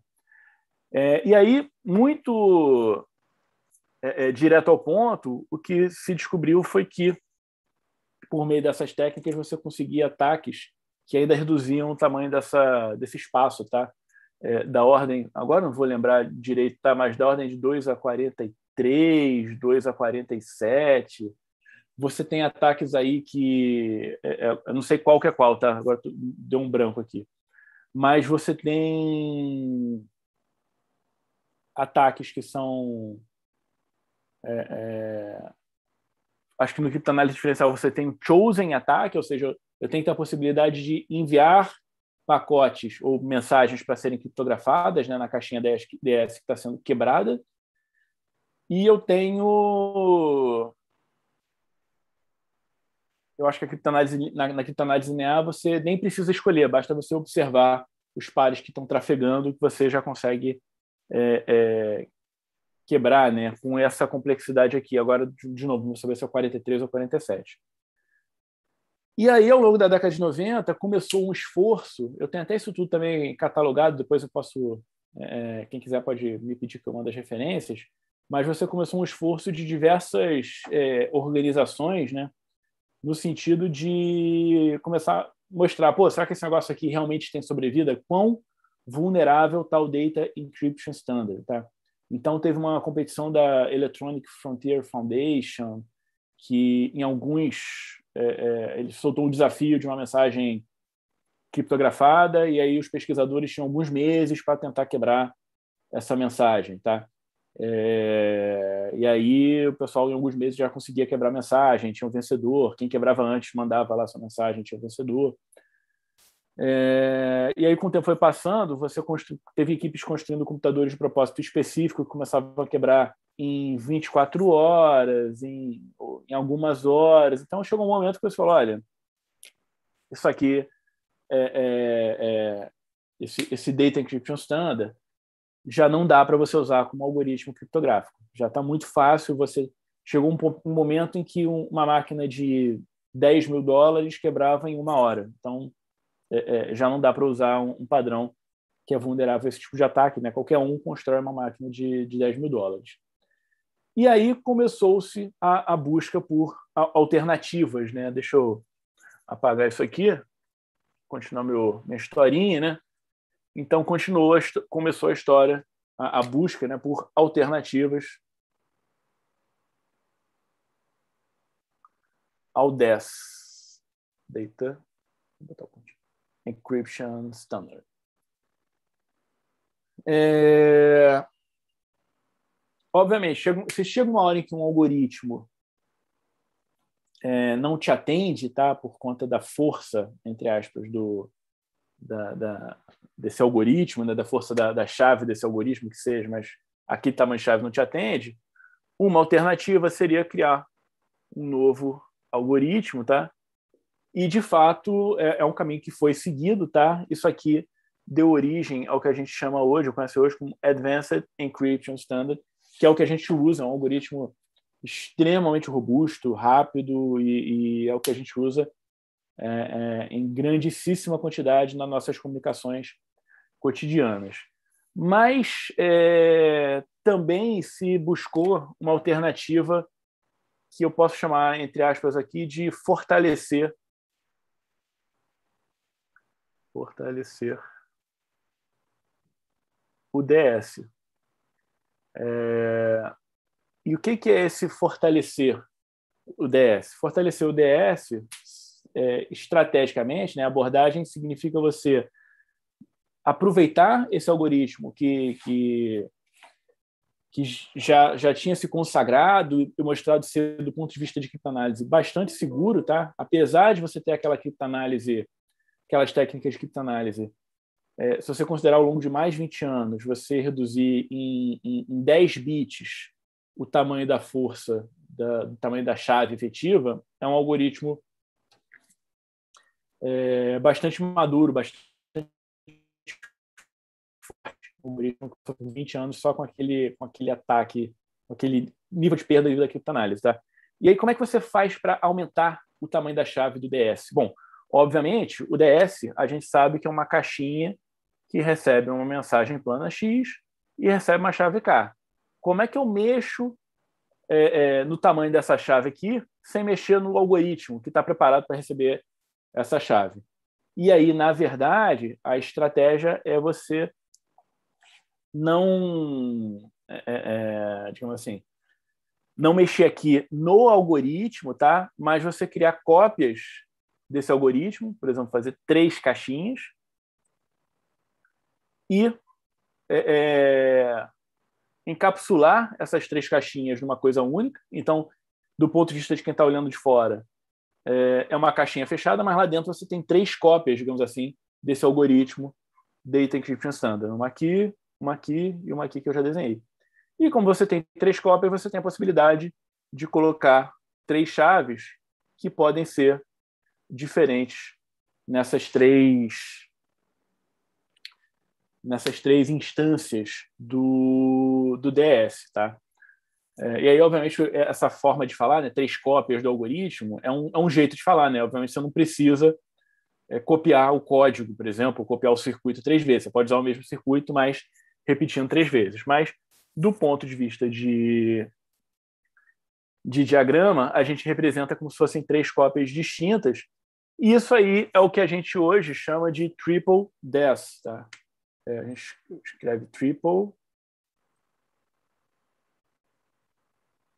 É, e aí, muito é, é direto ao ponto, o que se descobriu foi que por meio dessas técnicas você conseguia ataques que ainda reduziam o tamanho dessa, desse espaço, tá? É, da ordem, agora não vou lembrar direito, tá? Mas da ordem de 2 a 43, 2 a 47. Você tem ataques aí que. É, é, eu não sei qual que é qual, tá? Agora tô, deu um branco aqui. Mas você tem ataques que são é, é Acho que no criptoanálise diferencial você tem o chosen attack, ou seja, eu tenho que ter a possibilidade de enviar pacotes ou mensagens para serem criptografadas né, na caixinha DS, DS que está sendo quebrada. E eu tenho. Eu acho que a criptoanálise, na, na criptoanálise linear você nem precisa escolher, basta você observar os pares que estão trafegando, que você já consegue é, é, quebrar né, com essa complexidade aqui. Agora, de novo, não saber se é 43 ou 47. E aí, ao longo da década de 90, começou um esforço. Eu tenho até isso tudo também catalogado, depois eu posso. É, quem quiser pode me pedir que eu mande as referências. Mas você começou um esforço de diversas é, organizações, né, no sentido de começar a mostrar: pô, será que esse negócio aqui realmente tem sobrevida? Quão vulnerável tal data encryption standard? Tá? Então, teve uma competição da Electronic Frontier Foundation, que em alguns. É, é, ele soltou um desafio de uma mensagem criptografada, e aí os pesquisadores tinham alguns meses para tentar quebrar essa mensagem, tá? É, e aí o pessoal em alguns meses já conseguia quebrar a mensagem, tinha um vencedor. Quem quebrava antes mandava lá sua mensagem, tinha um vencedor. É, e aí, com o tempo foi passando, você constru... teve equipes construindo computadores de propósito específico que começavam a quebrar em 24 horas, em, em algumas horas. Então, chegou um momento que você falou: olha, isso aqui, é, é, é esse, esse Data Encryption Standard, já não dá para você usar como algoritmo criptográfico. Já está muito fácil. Você chegou um, um momento em que um, uma máquina de 10 mil dólares quebrava em uma hora. Então, é, é, já não dá para usar um, um, padrão que é vulnerável a esse tipo de ataque. Né? Qualquer um constrói uma máquina de, de 10 mil dólares. E aí começou-se a, a, busca por alternativas. Né? Deixa eu apagar isso aqui, continuar meu, minha historinha. Né? Então continuou, começou a história, a, a busca né, por alternativas ao 10. Deita. Vou botar o pontinho. Encryption Standard. É... Obviamente, se você chega uma hora em que um algoritmo é, não te atende, tá? Por conta da força, entre aspas, do, da, da desse algoritmo, né? da força da, da chave desse algoritmo que seja, mas aqui tamanho-chave tá, não te atende. Uma alternativa seria criar um novo algoritmo, tá? E, de fato, é, é, um caminho que foi seguido, tá? Isso aqui deu origem ao que a gente chama hoje, conhece hoje como Advanced Encryption Standard, que é o que a gente usa, é um algoritmo extremamente robusto, rápido e, e é o que a gente usa é, é, em grandíssima quantidade nas nossas comunicações cotidianas. Mas é, também se buscou uma alternativa que eu posso chamar, entre aspas, aqui de fortalecer fortalecer o DS. É... E o que, que é esse fortalecer o DS? Fortalecer o DS, é, estrategicamente, né? abordagem significa você aproveitar esse algoritmo que, que, que já, já tinha se consagrado e mostrado ser, do ponto de vista de criptanálise, bastante seguro, tá? apesar de você ter aquela criptanálise aquelas técnicas de criptanálise, é, se você considerar ao longo de mais 20 anos, você reduzir em, em, em 10 bits o tamanho da força, da, o tamanho da chave efetiva, é um algoritmo é, bastante maduro, bastante algoritmo por 20 anos só com aquele, com aquele ataque, com aquele nível de perda da criptanálise, tá? E aí, como é que você faz para aumentar o tamanho da chave do DS? Bom, Obviamente, o DS, a gente sabe que é uma caixinha que recebe uma mensagem plana X e recebe uma chave K. Como é que eu mexo é, é, no tamanho dessa chave aqui sem mexer no algoritmo que está preparado para receber essa chave? E aí, na verdade, a estratégia é você não, é, é, é digamos assim, não mexer aqui no algoritmo, tá? Mas você criar cópias desse algoritmo, por exemplo, fazer três caixinhas e é, é, encapsular essas três caixinhas numa coisa única. Então, do ponto de vista de quem está olhando de fora, é, é uma caixinha fechada, mas lá dentro você tem três cópias, digamos assim, desse algoritmo Data Encryption Standard. Uma aqui, uma aqui e uma aqui que eu já desenhei. E como você tem três cópias, você tem a possibilidade de colocar três chaves que podem ser diferentes nessas três nessas três instâncias do, do DS, tá? É, e aí, obviamente, essa forma de falar, né, três cópias do algoritmo, é um, é um jeito de falar, né? Obviamente, você não precisa é, copiar o código, por exemplo, copiar o circuito três vezes. Você pode usar o mesmo circuito, mas repetindo três vezes. Mas, do ponto de vista de, de diagrama, a gente representa como se fossem três cópias distintas e isso aí é o que a gente hoje chama de triple 10. Tá? É, a gente escreve triple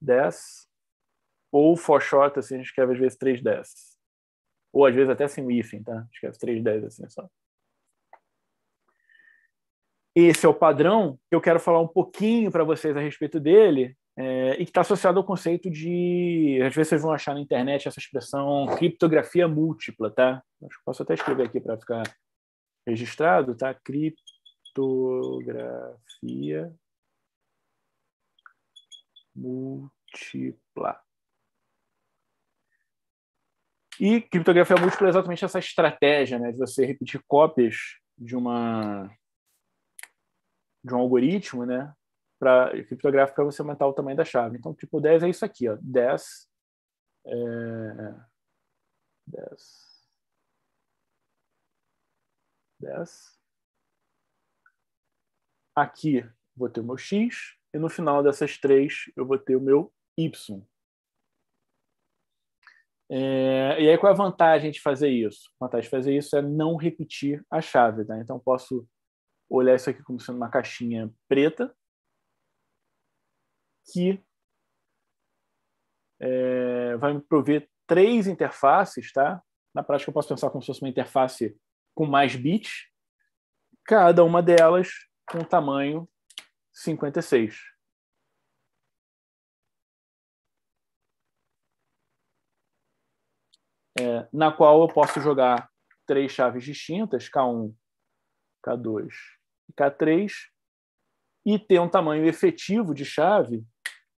10 ou for short, assim, a gente escreve às vezes três 10 ou às vezes até sem assim, hífen, tá? Escreve três 10 assim só. Esse é o padrão que eu quero falar um pouquinho para vocês a respeito dele, é, e que está associado ao conceito de. Às vezes vocês vão achar na internet essa expressão criptografia múltipla, tá? Acho que posso até escrever aqui para ficar registrado, tá? Criptografia múltipla. E criptografia múltipla é exatamente essa estratégia, né, de você repetir cópias de uma de um algoritmo, né, para criptográfico para você aumentar o tamanho da chave. Então, tipo 10 é isso aqui, ó, 10, é, 10, 10. Aqui vou ter o meu x, e no final dessas três eu vou ter o meu y. É, e aí, qual é a vantagem de fazer isso? A vantagem de fazer isso é não repetir a chave. Tá? Então, posso olhar isso aqui como sendo uma caixinha preta, que é, vai me prover três interfaces, tá? Na prática, eu posso pensar como se fosse uma interface com mais bits, cada uma delas com tamanho 56. É, na qual eu posso jogar três chaves distintas, K1, K2 e K3, e ter um tamanho efetivo de chave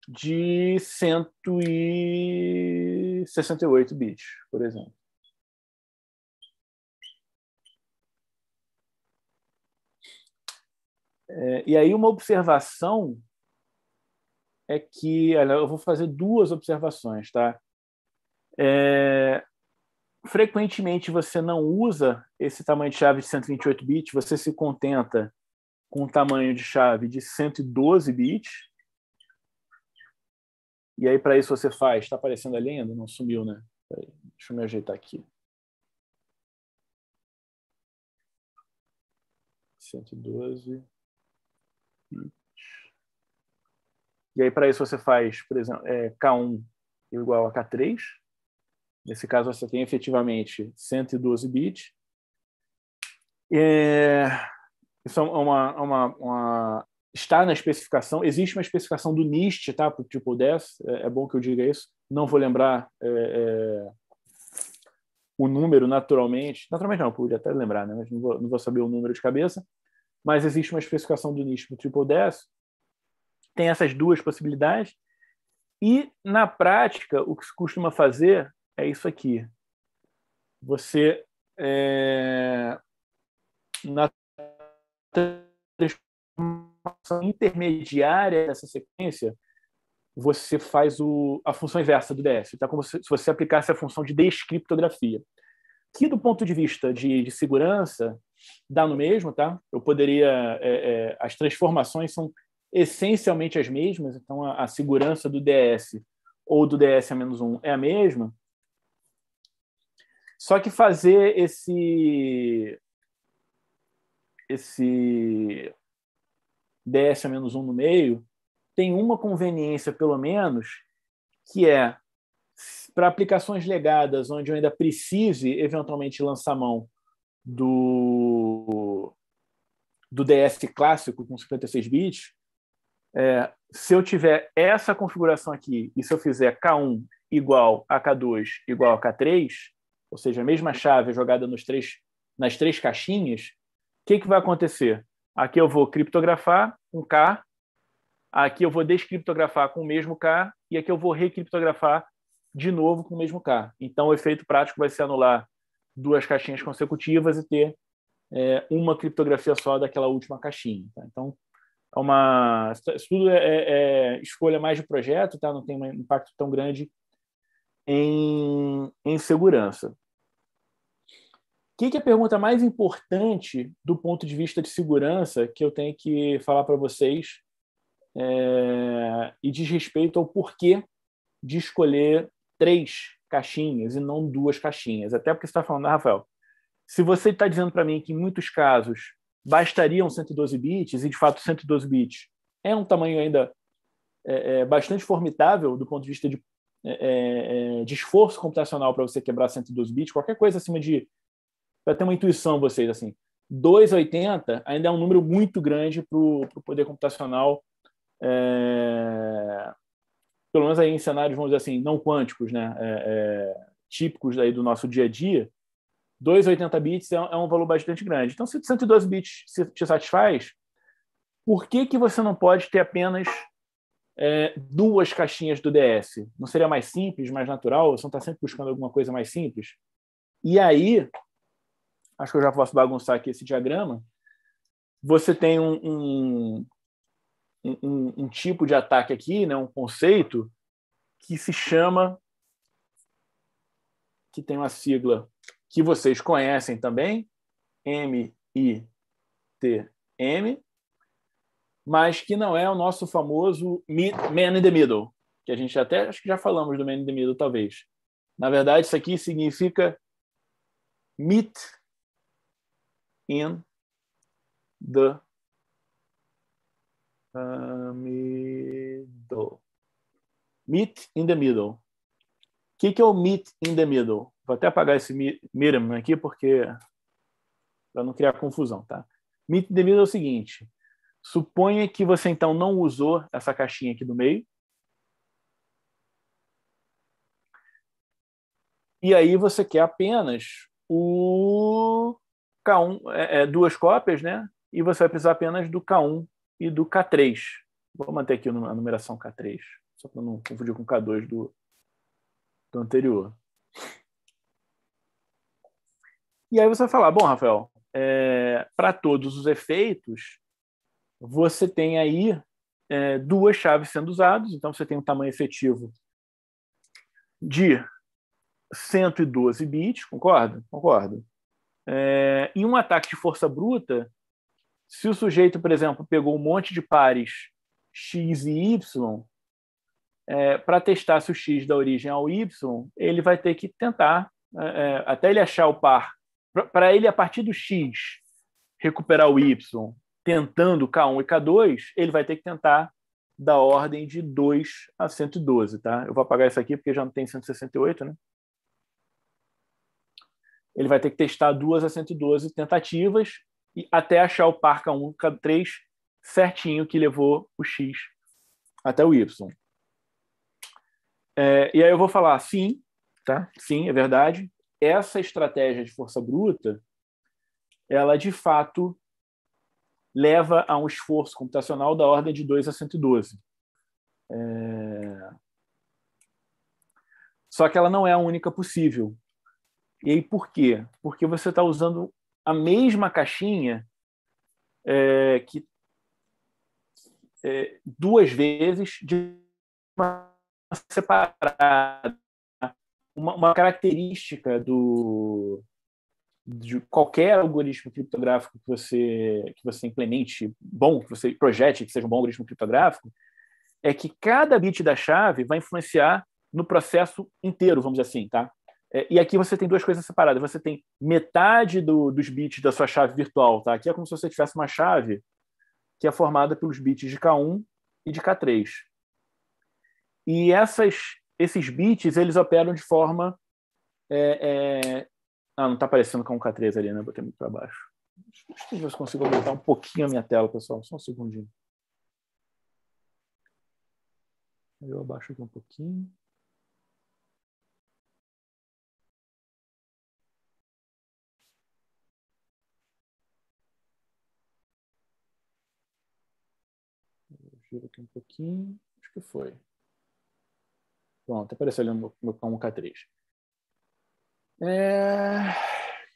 de 168 bits, por exemplo. É, e aí uma observação é que, olha, eu vou fazer duas observações, tá? É, frequentemente você não usa esse tamanho de chave de 128 bits, você se contenta com o tamanho de chave de 112 bits, e aí, para isso, você faz. Está aparecendo ali ainda? Não sumiu, né? Deixa eu me ajeitar aqui. 112. E aí, para isso, você faz, por exemplo, é, K1 igual a K3. Nesse caso, você tem efetivamente 112 bits. É, isso é uma, uma, uma está na especificação, existe uma especificação do NIST tá, para o Triple 10, é, é, bom que eu diga isso, não vou lembrar é, é, o número naturalmente, naturalmente não, eu podia até lembrar, né, mas não vou, não vou saber o número de cabeça, mas existe uma especificação do NIST para o Triple 10, tem essas duas possibilidades, e na prática o que se costuma fazer é isso aqui. Você é, na transformação intermediária dessa sequência, você faz o, a função inversa do DS. Está então, é como se, se, você aplicasse a função de descriptografia. Que, do ponto de vista de, de segurança, dá no mesmo, tá? Eu poderia... É, é, as transformações são essencialmente as mesmas, então a, a segurança do DS ou do DS a menos um é a mesma. Só que fazer esse esse DS a menos 1 no meio, tem uma conveniência, pelo menos, que é para aplicações legadas, onde eu ainda precise eventualmente lançar mão do, do DS clássico com 56 bits, é, se eu tiver essa configuração aqui e se eu fizer K1 igual a K2 igual a K3, ou seja, a mesma chave jogada nos três, nas três caixinhas, o que, que vai acontecer? Aqui eu vou criptografar com K, aqui eu vou descriptografar com o mesmo K, e aqui eu vou recriptografar de novo com o mesmo K. Então, o efeito prático vai ser anular duas caixinhas consecutivas e ter é, uma criptografia só daquela última caixinha. Tá? Então, é uma, isso tudo é, é, é, escolha mais de projeto, tá? não tem um impacto tão grande em, em segurança que, que é a pergunta mais importante do ponto de vista de segurança que eu tenho que falar para vocês é, e diz respeito ao porquê de escolher três caixinhas e não duas caixinhas. Até porque você está falando, ah, Rafael, se você está dizendo para mim que em muitos casos bastariam 112 bits, e de fato 112 bits é um tamanho ainda é, é, bastante formidável do ponto de vista de, é, é, é, de esforço computacional para você quebrar 112 bits, qualquer coisa acima de para ter uma intuição vocês assim, 2,80 ainda é um número muito grande para o poder computacional, é, pelo menos aí em cenários, vamos dizer assim, não quânticos, né? É, é, típicos aí do nosso dia a dia, 2,80 bits é, é, um valor bastante grande. Então, se 112 bits te satisfaz, por que, que você não pode ter apenas é, duas caixinhas do DS? Não seria mais simples, mais natural? Você não está sempre buscando alguma coisa mais simples? E aí, acho que eu já posso bagunçar aqui esse diagrama. Você tem um, um, um, um tipo de ataque aqui, né, um conceito, que se chama. que tem uma sigla que vocês conhecem também, MITM, mas que não é o nosso famoso Man in the Middle, que a gente até acho que já falamos do Man in the Middle, talvez. Na verdade, isso aqui significa Meet in the uh, middle. Meet in the middle. O que, que é o meet in the middle? Vou até apagar esse mirim aqui porque para não criar confusão, tá? Meet in the middle é o seguinte: suponha que você então não usou essa caixinha aqui do meio. E aí você quer apenas o K1, é, é, duas cópias, né? E você vai precisar apenas do K1 e do K3. Vou manter aqui a numeração K3, só para não confundir com o K2 do, do anterior. E aí você vai falar, bom, Rafael, é, para todos os efeitos, você tem aí é, duas chaves sendo usadas, então você tem um tamanho efetivo de 112 bits, concorda? Concordo. É, em um ataque de força bruta, se o sujeito, por exemplo, pegou um monte de pares x e y, é, para testar se o x dá origem ao y, ele vai ter que tentar, é, é até ele achar o par, para ele, a partir do x, recuperar o y, tentando K1 e K2, ele vai ter que tentar da ordem de 2 a 112. Tá? Eu vou apagar isso aqui porque já não tem 168, né? ele vai ter que testar duas a 112 tentativas e até achar o par K1, K3 certinho que levou o X até o Y. É, e aí eu vou falar, sim, tá? Sim, é verdade. Essa estratégia de força bruta, ela de fato leva a um esforço computacional da ordem de 2 a 112. É... Só que ela não é a única possível. E aí por quê? Porque você está usando a mesma caixinha é, que é, duas vezes de uma separada. Uma, uma característica do, de qualquer algoritmo criptográfico que você, que você implemente, bom, que você projete que seja um bom algoritmo criptográfico, é que cada bit da chave vai influenciar no processo inteiro, vamos dizer assim, tá? É, e aqui você tem duas coisas separadas. Você tem metade do, dos bits da sua chave virtual. Tá? Aqui é como se você tivesse uma chave que é formada pelos bits de K1 e de K3. E essas, esses bits eles operam de forma. É, é... Ah, não está aparecendo com K3 ali, né? Botei muito para baixo. Deixa eu ver se consigo aumentar um pouquinho a minha tela, pessoal. Só um segundinho. Eu abaixo aqui um pouquinho. tiro aqui um pouquinho. Acho que foi. Pronto, apareceu ali o meu, meu K3. É...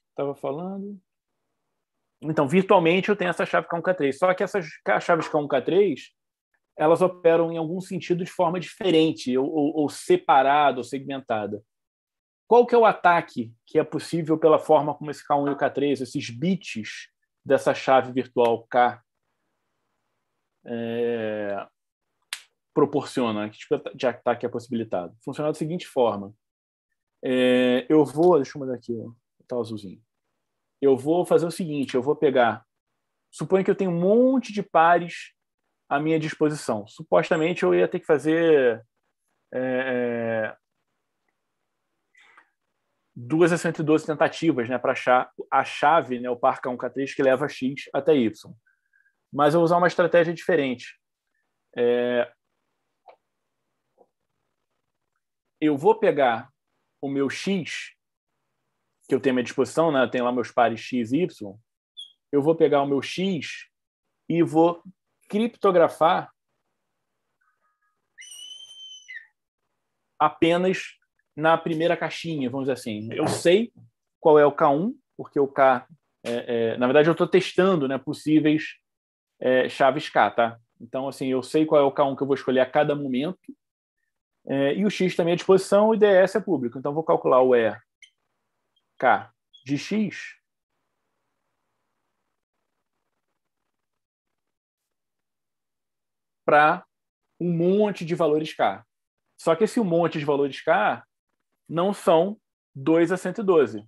Estava falando. Então, virtualmente eu tenho essa chave K1K3. Só que essas chaves K1K3 elas operam em algum sentido de forma diferente, ou, ou, ou separada, ou segmentada. Qual que é o ataque que é possível pela forma como esse K1 e o K3, esses bits dessa chave virtual K é, proporciona, que tipo de ataque é possibilitado. Funciona da seguinte forma. É, eu vou, deixa eu mudar aqui, ó, tá azulzinho. Eu vou fazer o seguinte, eu vou pegar, suponha que eu tenho um monte de pares à minha disposição. Supostamente eu ia ter que fazer é, é duas a 112 tentativas né, para achar a chave, né, o par K1K3 que leva X até Y mas eu vou usar uma estratégia diferente. É... Eu vou pegar o meu x que eu tenho à minha disposição, né? tem lá meus pares x e y, eu vou pegar o meu x e vou criptografar apenas na primeira caixinha, vamos dizer assim. Eu sei qual é o K1, porque o K. É, é, na verdade, eu estou testando né, possíveis é, chaves K, tá? Então, assim, eu sei qual é o K1 que eu vou escolher a cada momento, é, e o X também é à disposição, e IDS é público. Então, vou calcular o E K de X para um monte de valores K. Só que esse monte de valores K não são 2 a 112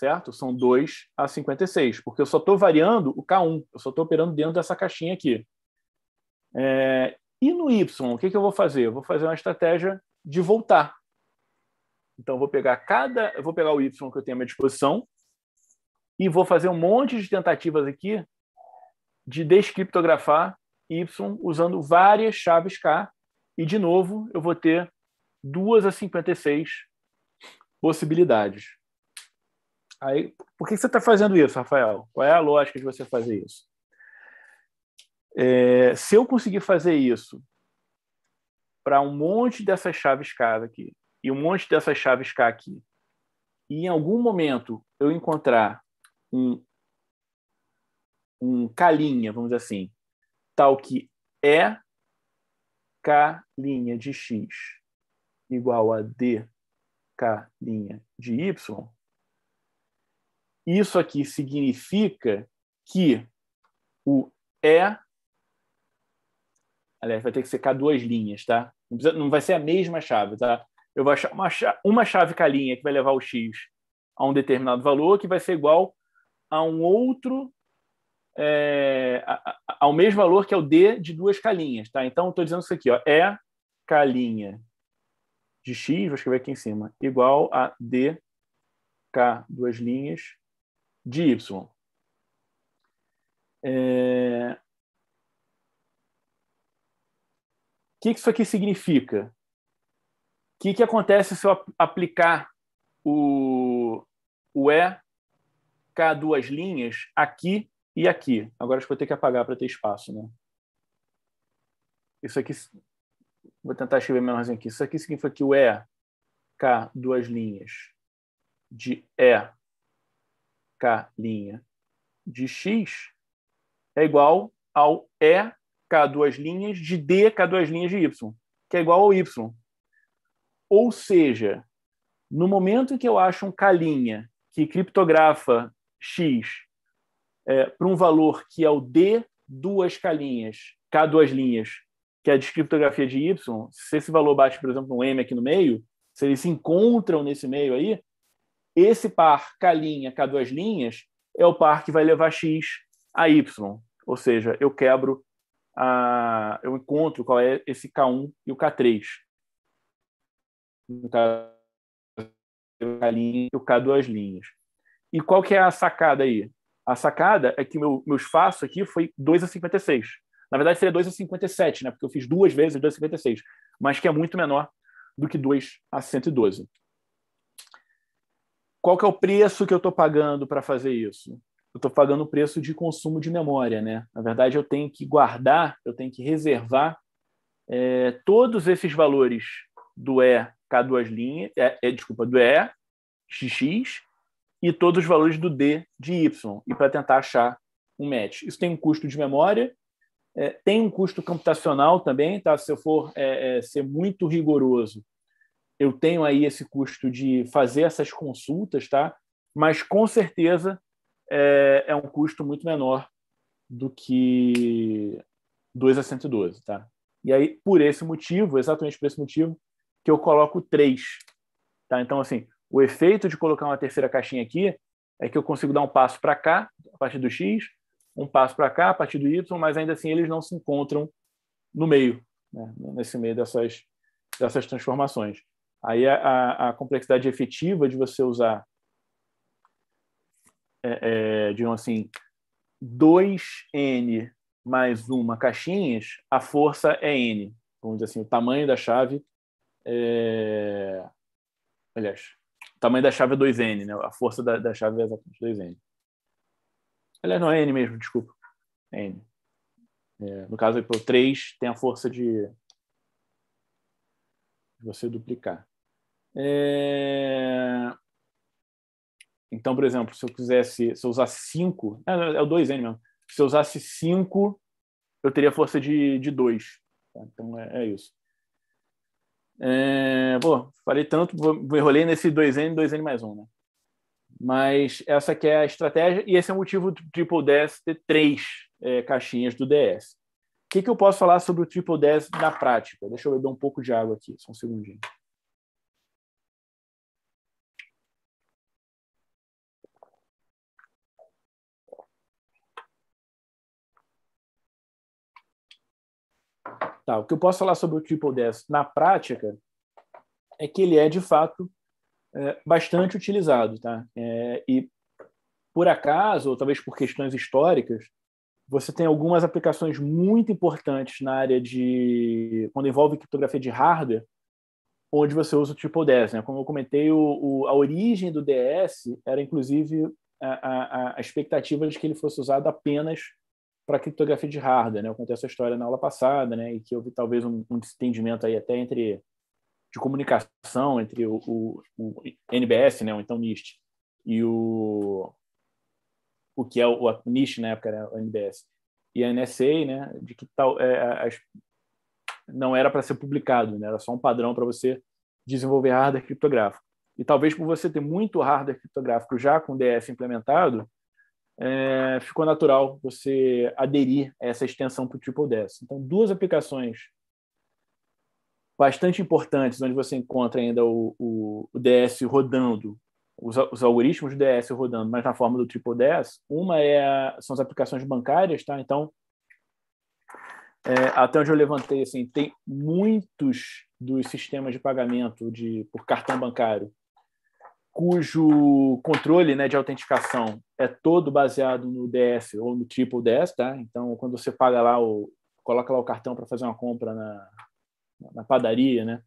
certo? São 2 a 56, porque eu só estou variando o K1, eu só estou operando dentro dessa caixinha aqui. É, e no Y, o que, que eu vou fazer? Eu vou fazer uma estratégia de voltar. Então, eu vou pegar cada. Eu vou pegar o Y que eu tenho à minha disposição e vou fazer um monte de tentativas aqui de descriptografar Y usando várias chaves K. E, de novo, eu vou ter 2 a 56 possibilidades. Aí, por que você está fazendo isso, Rafael? Qual é a lógica de você fazer isso? É, se eu conseguir fazer isso para um monte dessas chaves K aqui e um monte dessas chaves K aqui, e em algum momento eu encontrar um, um K', vamos dizer assim, tal que é K' de X igual a D K' de Y, isso aqui significa que o é. Aliás, vai ter que secar duas linhas, tá? Não, precisa, não vai ser a mesma chave, tá? Eu vou achar uma chave, uma chave com a linha que vai levar o x a um determinado valor que vai ser igual a um outro é, a, a, ao mesmo valor que é o D de duas calinhas. Tá? Então, eu estou dizendo isso aqui. Ó, é calinha de X, vou escrever aqui em cima, igual a D, K, duas linhas, de Y. É... O que isso aqui significa? O que, que acontece se eu aplicar o, o E, k duas linhas, aqui e aqui? Agora acho que vou ter que apagar para ter espaço. Né? Isso aqui, vou tentar escrever menorzinho aqui. Isso aqui significa que o E, k duas linhas, de E K' de X é igual ao E K duas linhas de D K duas linhas de Y, que é igual ao Y. Ou seja, no momento em que eu acho um K' que criptografa X é, para um valor que é o D duas K linhas, K duas linhas, que é a descriptografia de Y, se esse valor bate, por exemplo, um M aqui no meio, se eles se encontram nesse meio aí, esse par K', K2 é o par que vai levar X a Y. Ou seja, eu quebro, a, eu encontro qual é esse K1 e o K3. No caso, K e o K2 E qual que é a sacada aí? A sacada é que meu, meu espaço aqui foi 2 a 56. Na verdade, seria 2 a 57, né? porque eu fiz duas vezes 2 a 56, mas que é muito menor do que 2 a 112 qual que é o preço que eu estou pagando para fazer isso? Eu estou pagando o preço de consumo de memória, né? Na verdade, eu tenho que guardar, eu tenho que reservar é, todos esses valores do E, K duas linhas, é, é, desculpa, do E, XX, e todos os valores do D de Y, e para tentar achar um match. Isso tem um custo de memória, é, tem um custo computacional também, tá? Se eu for é, é, ser muito rigoroso, eu tenho aí esse custo de fazer essas consultas, tá? Mas com certeza é, é um custo muito menor do que 2 a 112, tá? E aí, por esse motivo, exatamente por esse motivo, que eu coloco 3. Tá? Então, assim, o efeito de colocar uma terceira caixinha aqui é que eu consigo dar um passo para cá, a partir do X, um passo para cá, a partir do Y, mas ainda assim eles não se encontram no meio, né? nesse meio dessas, dessas transformações. Aí a, a, a complexidade efetiva de você usar, é, é, digamos assim, 2n mais uma caixinhas, a força é n. Vamos dizer assim, o tamanho da chave é... Aliás, o tamanho da chave é 2n, né? A força da, da chave é exatamente 2n. Aliás, não é n mesmo, desculpa. É n. É, no caso, o 3 tem a força de você duplicar. É... Então, por exemplo, se eu quisesse, se eu usasse 5, é, é o 2N mesmo, se eu usasse 5, eu teria força de 2. De tá? então é, é isso. É, pô, falei tanto, vou, enrolei nesse 2N, 2N mais 1, né? Mas essa que é a estratégia, e esse é o motivo do Triple 10 ter três é, caixinhas do DS. O que, que eu posso falar sobre o Triple 10 na prática? Deixa eu beber um pouco de água aqui, só um segundinho. Tá, o que eu posso falar sobre o Triple 10 na prática é que ele é, de fato, é, bastante utilizado. Tá? É, e, por acaso, ou talvez por questões históricas, você tem algumas aplicações muito importantes na área de. quando envolve criptografia de hardware, onde você usa o Triple 10. Né? Como eu comentei, o, o, a origem do DS era, inclusive, a, a, a expectativa de que ele fosse usado apenas para criptografia de hardware. Né? Eu contei essa história na aula passada, né? e que houve talvez um, um desentendimento aí até entre de comunicação entre o, o, o NBS, né, então NIST, e o o que é o, o NIST na época era né? o NBS e a NSA, né, de que tal é, as, não era para ser publicado, né, era só um padrão para você desenvolver hardware criptográfico. E talvez por você ter muito hardware criptográfico já com DS implementado, é, ficou natural você aderir a essa extensão para o Triple Desk. Então, duas aplicações bastante importantes, onde você encontra ainda o, o, o DS rodando, os, os, algoritmos do DS rodando, mas na forma do Triple DS. Uma é a, são as aplicações bancárias, tá? Então, é, até onde eu levantei, assim, tem muitos dos sistemas de pagamento de, por cartão bancário cujo controle né, de autenticação é todo baseado no DS ou no Triple DS, tá? Então, quando você paga lá, o, coloca lá o cartão para fazer uma compra na, na padaria, né?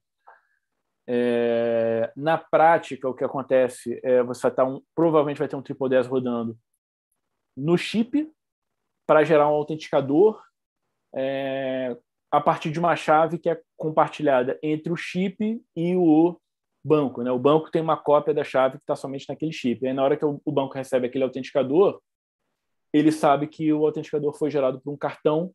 É, na prática, o que acontece é você vai estar tá um, provavelmente vai ter um Triple DS rodando no chip para gerar um autenticador é, a partir de uma chave que é compartilhada entre o chip e o banco, né? O banco tem uma cópia da chave que está somente naquele chip. E aí, na hora que o banco recebe aquele autenticador, ele sabe que o autenticador foi gerado por um cartão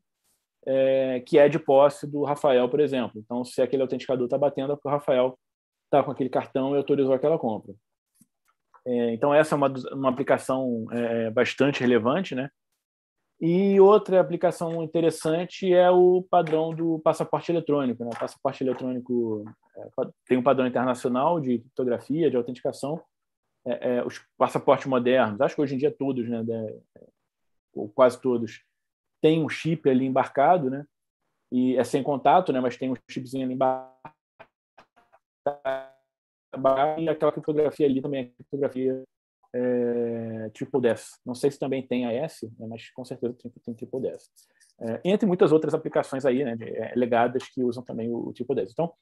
é, que é de posse do Rafael, por exemplo. Então, se aquele autenticador está batendo, é porque o Rafael está com aquele cartão e autorizou aquela compra. É, então, essa é uma, uma aplicação é, é, bastante relevante, né? E outra aplicação interessante é o padrão do passaporte eletrônico. Né? O passaporte eletrônico é, tem um padrão internacional de criptografia, de autenticação. É, é, os passaportes modernos, acho que hoje em dia todos, né, é, ou quase todos, têm um chip ali embarcado, né? E é sem contato, né? Mas tem um chipzinho ali embarcado e aquela criptografia ali também é criptografia é, Triple Death. Não sei se também tem AS, né, mas com certeza tem, tem Triple Death. É, entre muitas outras aplicações aí, né, de, é, legadas que usam também o, o Triple Death. Então,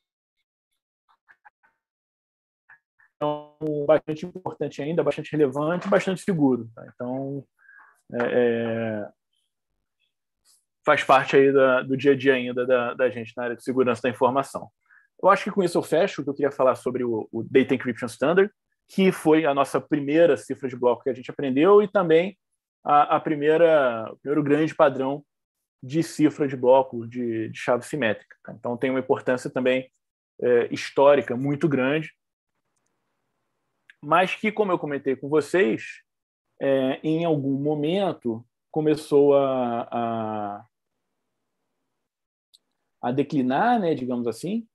então, bastante importante ainda, bastante relevante, bastante seguro. Tá? Então, é, é, faz parte aí da, do dia a dia ainda da, da, gente na área de segurança da informação. Eu acho que com isso eu fecho o que eu queria falar sobre o, o Data Encryption Standard que foi a nossa primeira cifra de bloco que a gente aprendeu e também a, a primeira, o primeiro grande padrão de cifra de bloco de, de chave simétrica. Tá? Então tem uma importância também é, histórica muito grande, mas que, como eu comentei com vocês, é, em algum momento começou a, a, a declinar, né, digamos assim,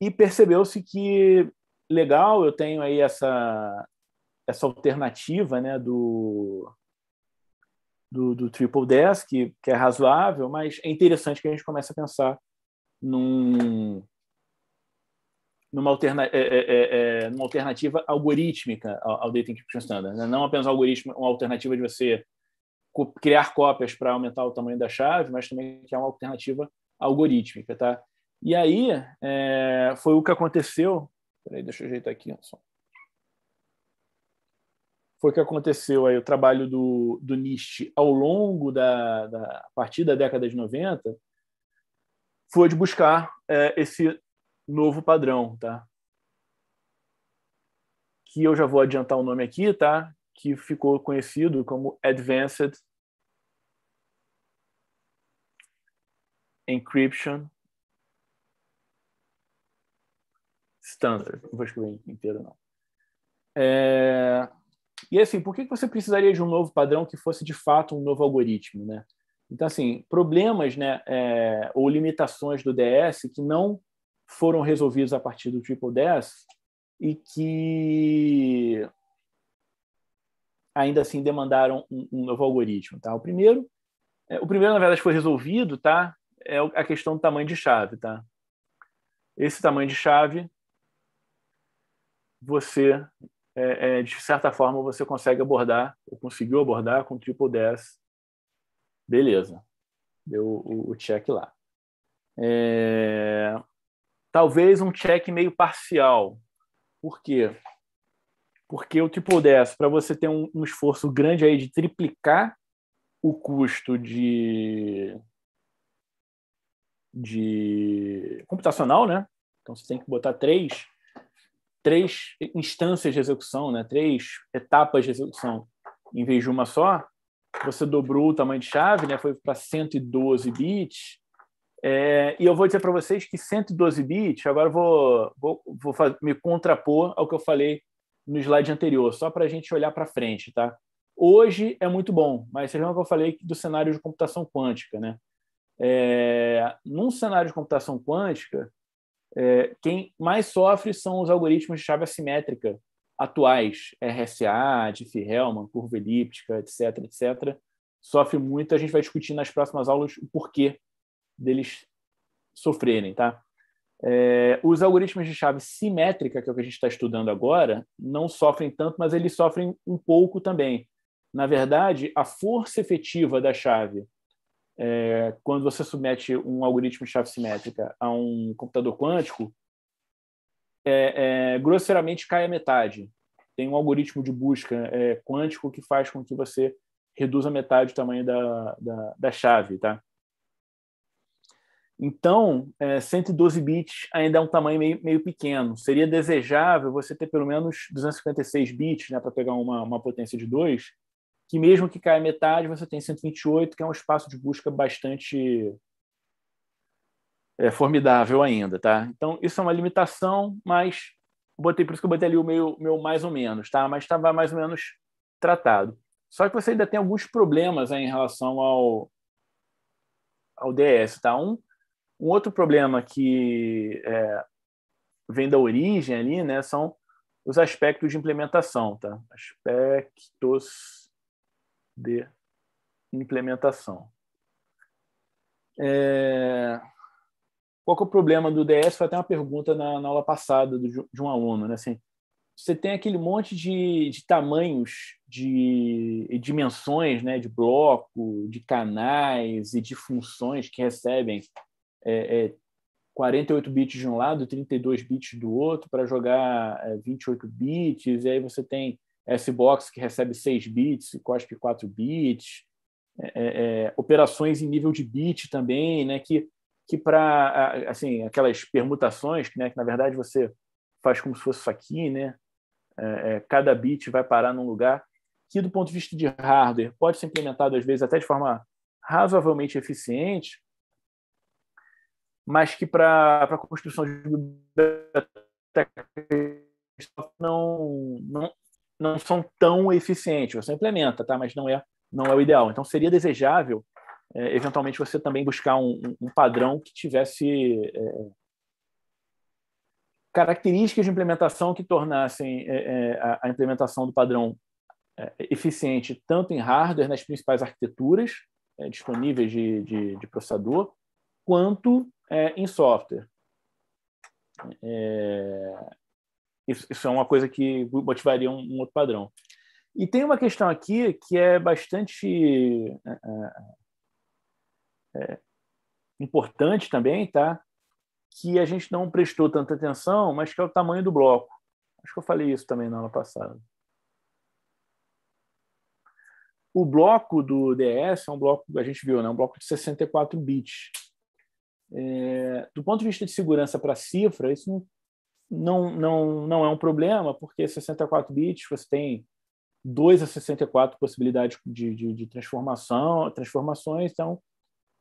e percebeu-se que legal, eu tenho aí essa, essa alternativa né, do, do, do Triple Desk, que, que é razoável, mas é interessante que a gente comece a pensar num, numa, alterna, é, é, é, é numa alternativa algorítmica ao, ao Data Encryption Standard. Né? Não apenas um algoritmo, uma alternativa de você criar cópias para aumentar o tamanho da chave, mas também que é uma alternativa algorítmica. Tá? E aí é, foi o que aconteceu Peraí, deixa eu ajeitar aqui, Foi o que aconteceu aí, o trabalho do, do NIST ao longo da, da a partir da década de 90 foi de buscar é, esse novo padrão, tá? Que eu já vou adiantar o nome aqui, tá? Que ficou conhecido como Advanced Encryption standard. Não vou escrever inteiro, não. É... E assim, por que você precisaria de um novo padrão que fosse de fato um novo algoritmo, né? Então, assim, problemas né, é... ou limitações do DS que não foram resolvidos a partir do Triple DS e que ainda assim demandaram um, um novo algoritmo, tá? O primeiro, é... o primeiro na verdade foi resolvido, tá? É a questão do tamanho de chave, tá? Esse tamanho de chave você, é, é, de certa forma, você consegue abordar, ou conseguiu abordar com triple 10. Beleza, deu o, o check lá. É... Talvez um check meio parcial. Por quê? Porque o triple 10, para você ter um, um esforço grande aí de triplicar o custo de de computacional, né? Então você tem que botar três três instâncias de execução, né? três etapas de execução, em vez de uma só, você dobrou o tamanho de chave, né? foi para 112 bits. É, e eu vou dizer para vocês que 112 bits, agora vou, vou, vou me contrapor ao que eu falei no slide anterior, só para a gente olhar para frente. Tá? Hoje é muito bom, mas vocês lembram que eu falei do cenário de computação quântica. Né? É, num cenário de computação quântica, é, quem mais sofre são os algoritmos de chave assimétrica atuais, RSA, Diffie-Hellman, curva elíptica, etc, etc. Sofre muito, a gente vai discutir nas próximas aulas o porquê deles sofrerem, tá? É, os algoritmos de chave simétrica, que é o que a gente está estudando agora, não sofrem tanto, mas eles sofrem um pouco também. Na verdade, a força efetiva da chave é, quando você submete um algoritmo de chave simétrica a um computador quântico, é, é, grosseiramente cai a metade. Tem um algoritmo de busca é, quântico que faz com que você reduza metade o tamanho da, da, da chave, tá? Então, 112 é, bits ainda é um tamanho meio, meio, pequeno. Seria desejável você ter pelo menos 256 bits né, para pegar uma, uma potência de 2, que mesmo que caia metade, você tem 128, que é um espaço de busca bastante é, formidável ainda, tá? Então, isso é uma limitação, mas botei por isso que eu botei ali o meu, meu mais ou menos, tá? Mas estava mais ou menos tratado. Só que você ainda tem alguns problemas em relação ao, ao DS, tá? Um, um outro problema que é, vem da origem ali, né, são os aspectos de implementação, tá? Aspectos de implementação. É... Qual é o problema do DS? Foi até uma pergunta na, na aula passada do, de um aluno. Né? Assim, você tem aquele monte de, de tamanhos, de, de dimensões, né? de bloco, de canais e de funções que recebem é, é, 48 bits de um lado, 32 bits do outro, para jogar 28 é, bits, e aí você tem S-Box que recebe 6 bits e cospe 4 bits, é, é, é, operações em nível de bit também, né, que, que para assim, aquelas permutações, né, que na verdade você faz como se fosse isso aqui, né, é, é, cada bit vai parar num lugar, que do ponto de vista de hardware pode ser implementado às vezes até de forma razoavelmente eficiente, mas que para a construção de não, não, não são tão eficientes. Você implementa, tá? mas não é, não é o ideal. Então, seria desejável, é, eventualmente, você também buscar um, um padrão que tivesse é, características de implementação que tornassem é, é a, a, implementação do padrão é, eficiente tanto em hardware, nas principais arquiteturas é, disponíveis de, de, de, processador, quanto em software. É, isso, isso é uma coisa que motivaria um, um, outro padrão. E tem uma questão aqui que é bastante é, é, é, importante também, tá? que a gente não prestou tanta atenção, mas que é o tamanho do bloco. Acho que eu falei isso também na aula passada. O bloco do DS é um bloco, a gente viu, né? um bloco de 64 bits. É, do ponto de vista de segurança para cifra, isso não não, não, não é um problema, porque 64 bits você tem 2 a 64 possibilidades de, de, de transformação, transformações, então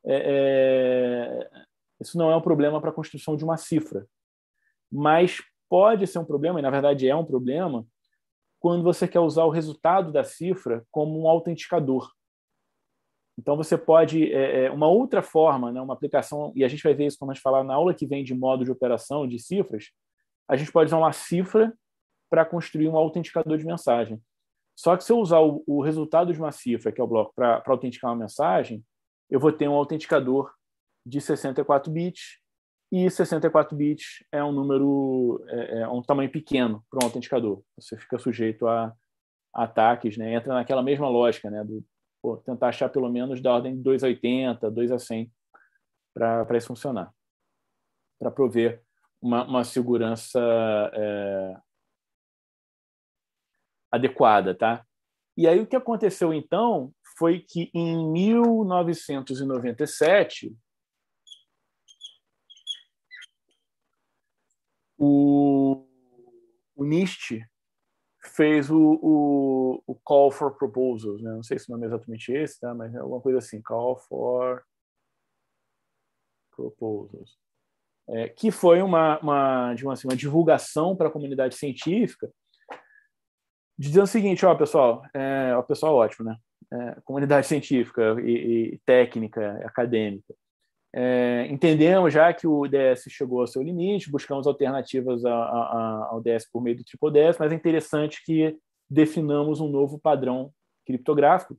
é, é, isso não é um problema para a construção de uma cifra. Mas pode ser um problema, e na verdade é um problema, quando você quer usar o resultado da cifra como um autenticador. Então, você pode. É, é uma outra forma, né, uma aplicação, e a gente vai ver isso quando a gente falar na aula que vem de modo de operação de cifras, a gente pode usar uma cifra para construir um autenticador de mensagem. Só que se eu usar o, o resultado de uma cifra, que é o bloco, para autenticar uma mensagem, eu vou ter um autenticador de 64 bits, e 64 bits é um número, é, é um tamanho pequeno para um autenticador. Você fica sujeito a, a ataques, né? entra naquela mesma lógica, né? do pô, tentar achar pelo menos da ordem de 280, 2 a 100 para isso funcionar, para prover uma, uma segurança é, adequada, tá? E aí o que aconteceu então foi que em 1997 o, o NIST fez o, o, o, Call for Proposals, né? não sei se o nome é exatamente esse, tá? mas é alguma coisa assim, Call for Proposals é, que foi uma, uma, digamos assim, uma divulgação para a comunidade científica, dizendo o seguinte, ó, pessoal, é, ó, pessoal ótimo, né? É, comunidade científica e, e técnica, acadêmica. É, entendemos já que o DS chegou ao seu limite, buscamos alternativas a, a, a, ao DS por meio do tipo DS, mas é interessante que definamos um novo padrão criptográfico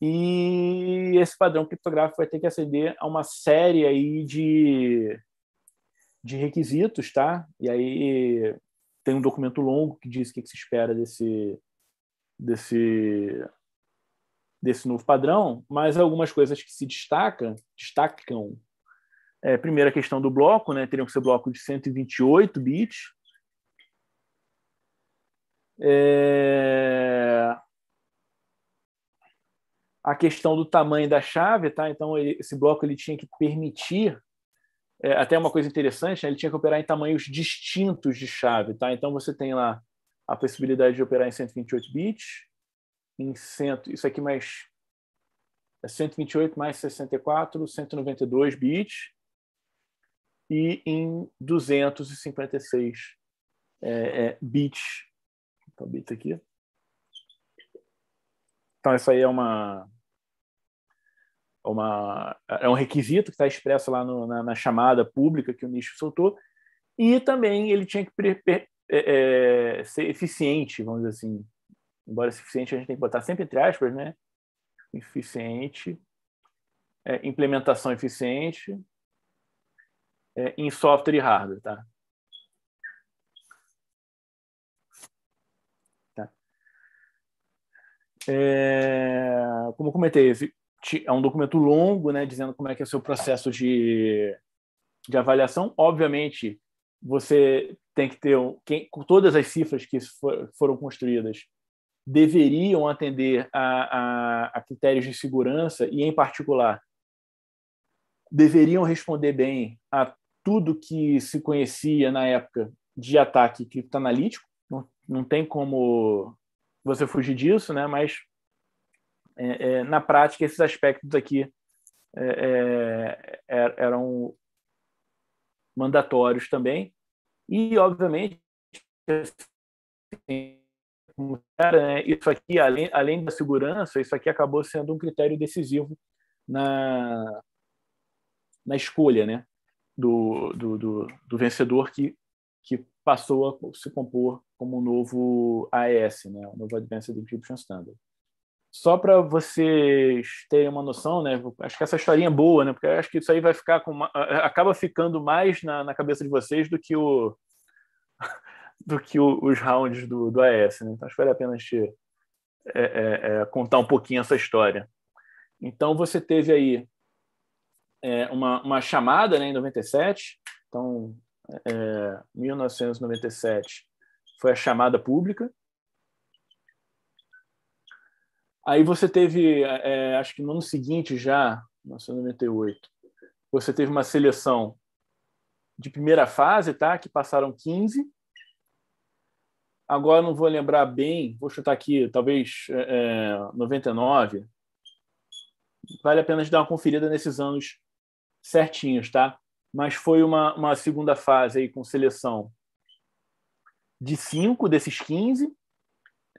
e esse padrão criptográfico vai ter que aceder a uma série aí de, de requisitos, tá? E aí tem um documento longo que diz o que, se espera desse, desse, desse novo padrão, mas algumas coisas que se destacam, destacam é, primeiro a questão do bloco, né? Teriam que ser bloco de 128 bits. É a questão do tamanho da chave, tá? Então esse bloco ele tinha que permitir é, até uma coisa interessante, né? ele tinha que operar em tamanhos distintos de chave, tá? Então você tem lá a possibilidade de operar em 128 bits, em 100, isso aqui mais é 128 mais 64, 192 bits e em 256 é, é, bits. Então, bit aqui. Então, essa aí é uma uma, é um requisito que está expresso lá no, na, na, chamada pública que o nicho soltou, e também ele tinha que pre, pre, é, é, ser eficiente, vamos dizer assim. Embora seja eficiente a gente tem que botar sempre entre aspas, né? Eficiente, é, implementação eficiente, é, em software e hardware, tá? tá. É, como comentei, é um documento longo, né, dizendo como é que é o seu processo de, de avaliação. Obviamente, você tem que ter todas as cifras que for, foram construídas deveriam atender a, a, a, critérios de segurança e, em particular, deveriam responder bem a tudo que se conhecia na época de ataque criptoanalítico. Não, não tem como você fugir disso, né? mas é, é, na prática, esses aspectos aqui é, é, eram mandatórios também. E, obviamente, né, isso aqui, além, além da segurança, isso aqui acabou sendo um critério decisivo na, na escolha né, do, do, do, do vencedor que, que passou a se compor como um novo AES, né, o novo Advanced Encryption Standard só para vocês terem uma noção, né? Acho que essa historinha é boa, né? Porque acho que isso aí vai ficar com uma, acaba ficando mais na, na, cabeça de vocês do que o do que o, os rounds do, do AS, né? Então acho que vale a pena a gente é, é, é contar um pouquinho essa história. Então você teve aí é, uma, uma, chamada, né? Em 97, então 1997 é, foi a chamada pública Aí você teve, é, é, acho que no ano seguinte já, 1998, você teve uma seleção de primeira fase, tá? Que passaram 15. Agora não vou lembrar bem, vou chutar aqui, talvez é, 99. É, vale a pena dar uma conferida nesses anos certinhos, tá? Mas foi uma, uma segunda fase aí com seleção de 5 desses 15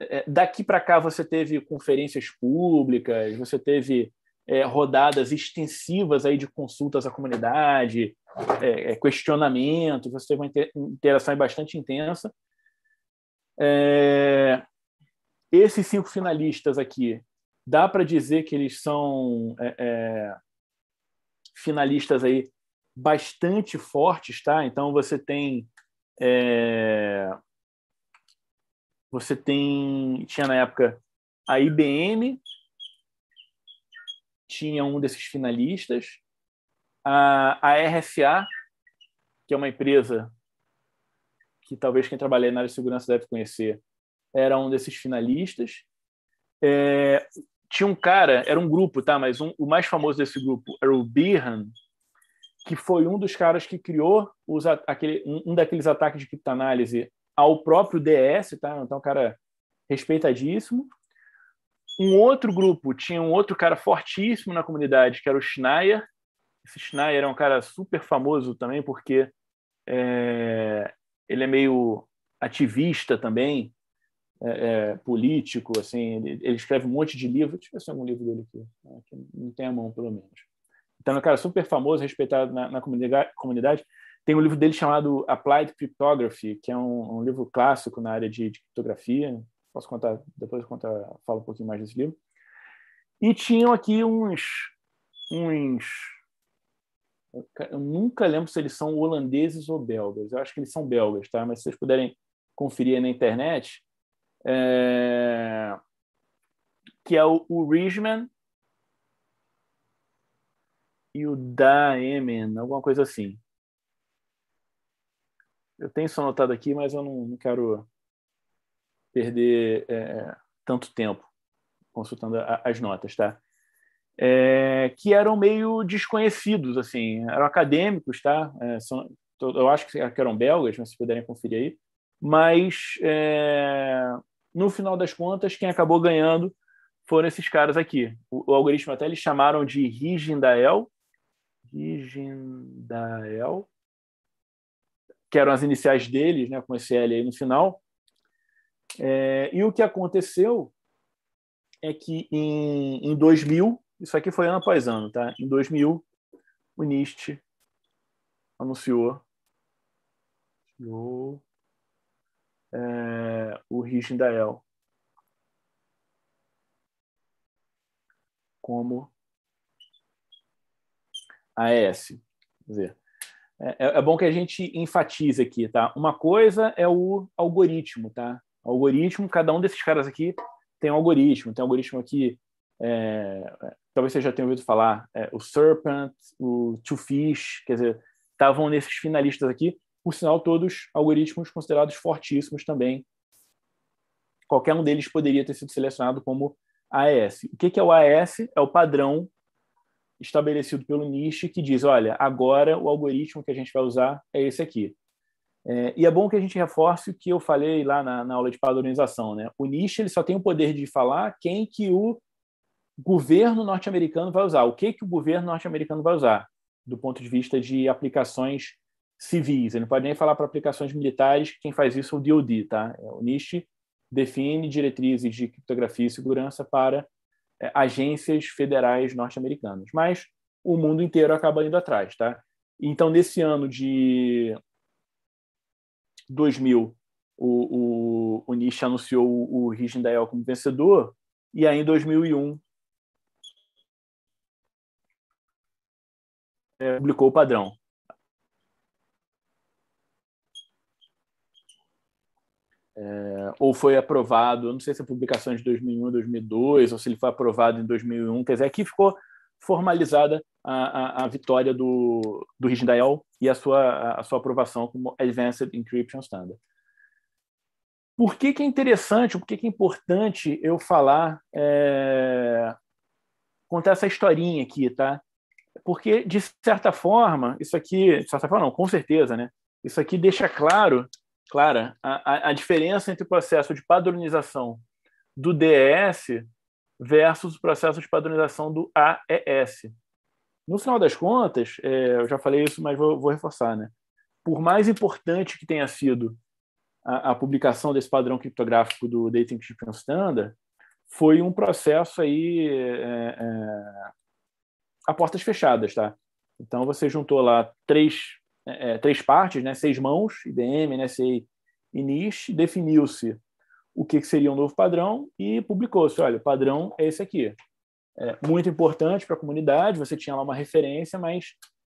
é, daqui para cá você teve conferências públicas, você teve é, rodadas extensivas aí de consultas à comunidade, é, é questionamentos, você teve uma interação bastante intensa. É, esses cinco finalistas aqui, dá para dizer que eles são é, finalistas aí bastante fortes, tá? Então você tem você tem tinha na época a IBM tinha um desses finalistas, a, a RFA, que é uma empresa que talvez quem trabalha na área de segurança deve conhecer, era um desses finalistas. É, tinha um cara, era um grupo, tá? Mas um, o mais famoso desse grupo era o Birhan, que foi um dos caras que criou os, aquele, um, um daqueles ataques de criptanálise ao próprio DS, tá? Então, um cara respeitadíssimo. Um outro grupo tinha um outro cara fortíssimo na comunidade, que era o Schneier. Esse Schneier é um cara super famoso também, porque é, ele é meio ativista também, é, é, político, assim, ele, ele, escreve um monte de livro. Deixa eu ver se tem algum livro dele aqui, aqui né, não tem a mão, pelo menos. Então, é um cara super famoso, respeitado na, na comunidade, tem um livro dele chamado Applied Cryptography, que é um, um livro clássico na área de, de criptografia. Posso contar, depois eu contar, falo um pouquinho mais desse livro. E tinham aqui uns. uns eu nunca lembro se eles são holandeses ou belgas. Eu acho que eles são belgas, tá? Mas se vocês puderem conferir aí na internet, é... que é o, o e o Daemen, alguma coisa assim eu tenho isso anotado aqui, mas eu não, não quero perder é, tanto tempo consultando a, as notas, tá? É, que eram meio desconhecidos, assim, eram acadêmicos, tá? É, são, eu acho que eram belgas, mas se puderem conferir aí. Mas é, no final das contas, quem acabou ganhando foram esses caras aqui. O, o algoritmo até eles chamaram de Rigindael. Rigindael, que eram as iniciais deles, né, com esse L aí no final. É, e o que aconteceu é que em, em 2000, isso aqui foi ano após ano, tá? Em 2000, o NIST anunciou, o é, o Rishin Dael como AES. Quer dizer, é, é, é, bom que a gente enfatize aqui, tá? Uma coisa é o algoritmo, tá? O algoritmo, cada um desses caras aqui tem um algoritmo. Tem um algoritmo aqui, é, é talvez você já tenha ouvido falar, é, o Serpent, o Two Fish, quer dizer, estavam nesses finalistas aqui. Por sinal, todos algoritmos considerados fortíssimos também. Qualquer um deles poderia ter sido selecionado como AES. O que é o AES? É o padrão estabelecido pelo NIST que diz, olha, agora o algoritmo que a gente vai usar é esse aqui. É, e é bom que a gente reforce o que eu falei lá na, na aula de padronização. Né? O NIST ele só tem o poder de falar quem que o governo norte-americano vai usar, o que, que o governo norte-americano vai usar, do ponto de vista de aplicações civis. Ele não pode nem falar para aplicações militares, quem faz isso é o DoD. Tá? É, o NIST define diretrizes de criptografia e segurança para é, agências federais norte-americanas. Mas o mundo inteiro acaba indo atrás, tá? Então, nesse ano de 2000, o, o, o Nish anunciou o, o como vencedor, e aí em 2001 é, publicou o padrão. é, ou foi aprovado, não sei se a publicação é de 2001, 2002, ou se ele foi aprovado em 2001, quer dizer, aqui ficou formalizada a, a, a vitória do, do Rigendael e a sua, a sua aprovação como Advanced Encryption Standard. Por que, que é interessante, por que, que é importante eu falar, é, contar essa historinha aqui, tá? Porque, de certa forma, isso aqui, de certa forma não, com certeza, né? Isso aqui deixa claro Clara, a, a diferença entre o processo de padronização do DES versus o processo de padronização do AES. No final das contas, é, eu já falei isso, mas vou, vou, reforçar, né? Por mais importante que tenha sido a, a publicação desse padrão criptográfico do Dating Encryption Standard, foi um processo aí é, é, a portas fechadas, tá? Então você juntou lá três é, é, três partes, né, seis mãos, IBM, NSA né? e NIST, definiu-se o que seria um novo padrão e publicou-se, olha, o padrão é esse aqui. É muito importante para a comunidade, você tinha lá uma referência, mas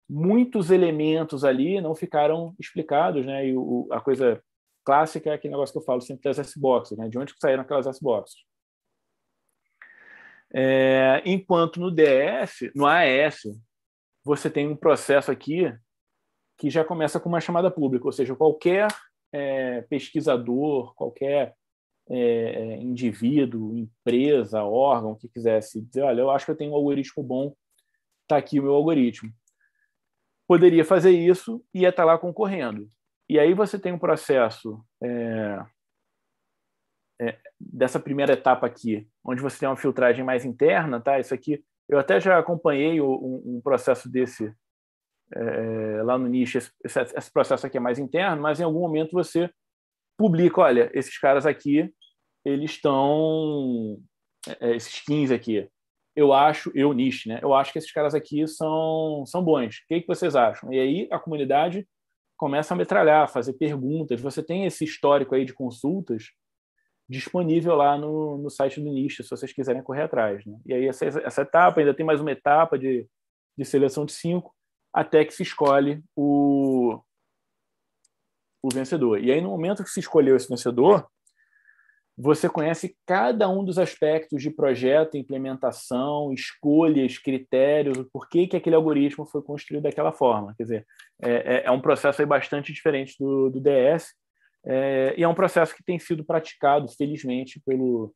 muitos elementos ali não ficaram explicados, né? E o, a coisa clássica é aquele negócio que eu falo sempre das S-boxes, né? De onde saíram aquelas S-boxes? É, enquanto no DS, no AS, você tem um processo aqui que já começa com uma chamada pública, ou seja, qualquer é, pesquisador, qualquer é, é, indivíduo, empresa, órgão que quisesse dizer, olha, eu acho que eu tenho um algoritmo bom, está aqui o meu algoritmo. Poderia fazer isso e ia estar tá lá concorrendo. E aí você tem um processo é, é, dessa primeira etapa aqui, onde você tem uma filtragem mais interna, tá? Isso aqui, eu até já acompanhei um, um processo desse é, é, lá no nicho, esse, esse, processo aqui é mais interno, mas em algum momento você publica, olha, esses caras aqui, eles estão, é, é, esses 15 aqui, eu acho, eu nicho, né? Eu acho que esses caras aqui são, são bons. O que, é que vocês acham? E aí a comunidade começa a metralhar, fazer perguntas. Você tem esse histórico aí de consultas disponível lá no, no site do nicho, se vocês quiserem correr atrás. Né? E aí essa, essa etapa, ainda tem mais uma etapa de, de seleção de cinco, até que se escolhe o, o vencedor. E aí, no momento que se escolheu esse vencedor, você conhece cada um dos aspectos de projeto, implementação, escolhas, critérios, por que que aquele algoritmo foi construído daquela forma. Quer dizer, é, é, é um processo bastante diferente do, do DS, é, e é um processo que tem sido praticado, felizmente, pelo,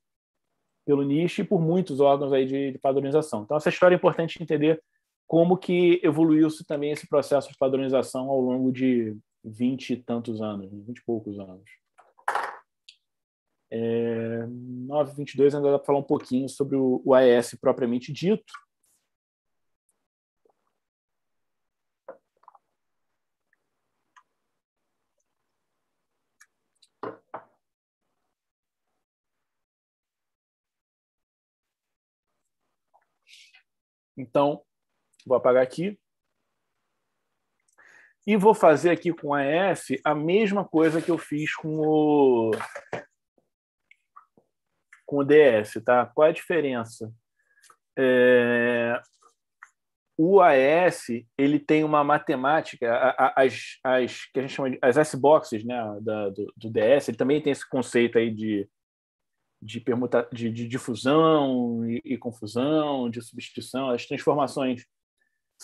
pelo NIST e por muitos órgãos aí de, de padronização. Então, essa história é importante entender como que evoluiu-se também esse processo de padronização ao longo de vinte e tantos anos, né? vinte e poucos anos. É, 9, ainda dá para falar um pouquinho sobre o, o AES propriamente dito. Então, Vou apagar aqui. E vou fazer aqui com a F a mesma coisa que eu fiz com o, com o DS. Tá? Qual é a diferença? É... O AS ele tem uma matemática, as, as que a gente chama de, as S-boxes né, do, do, DS, ele também tem esse conceito aí de, de, permuta, de, de difusão e, e confusão, de substituição, as transformações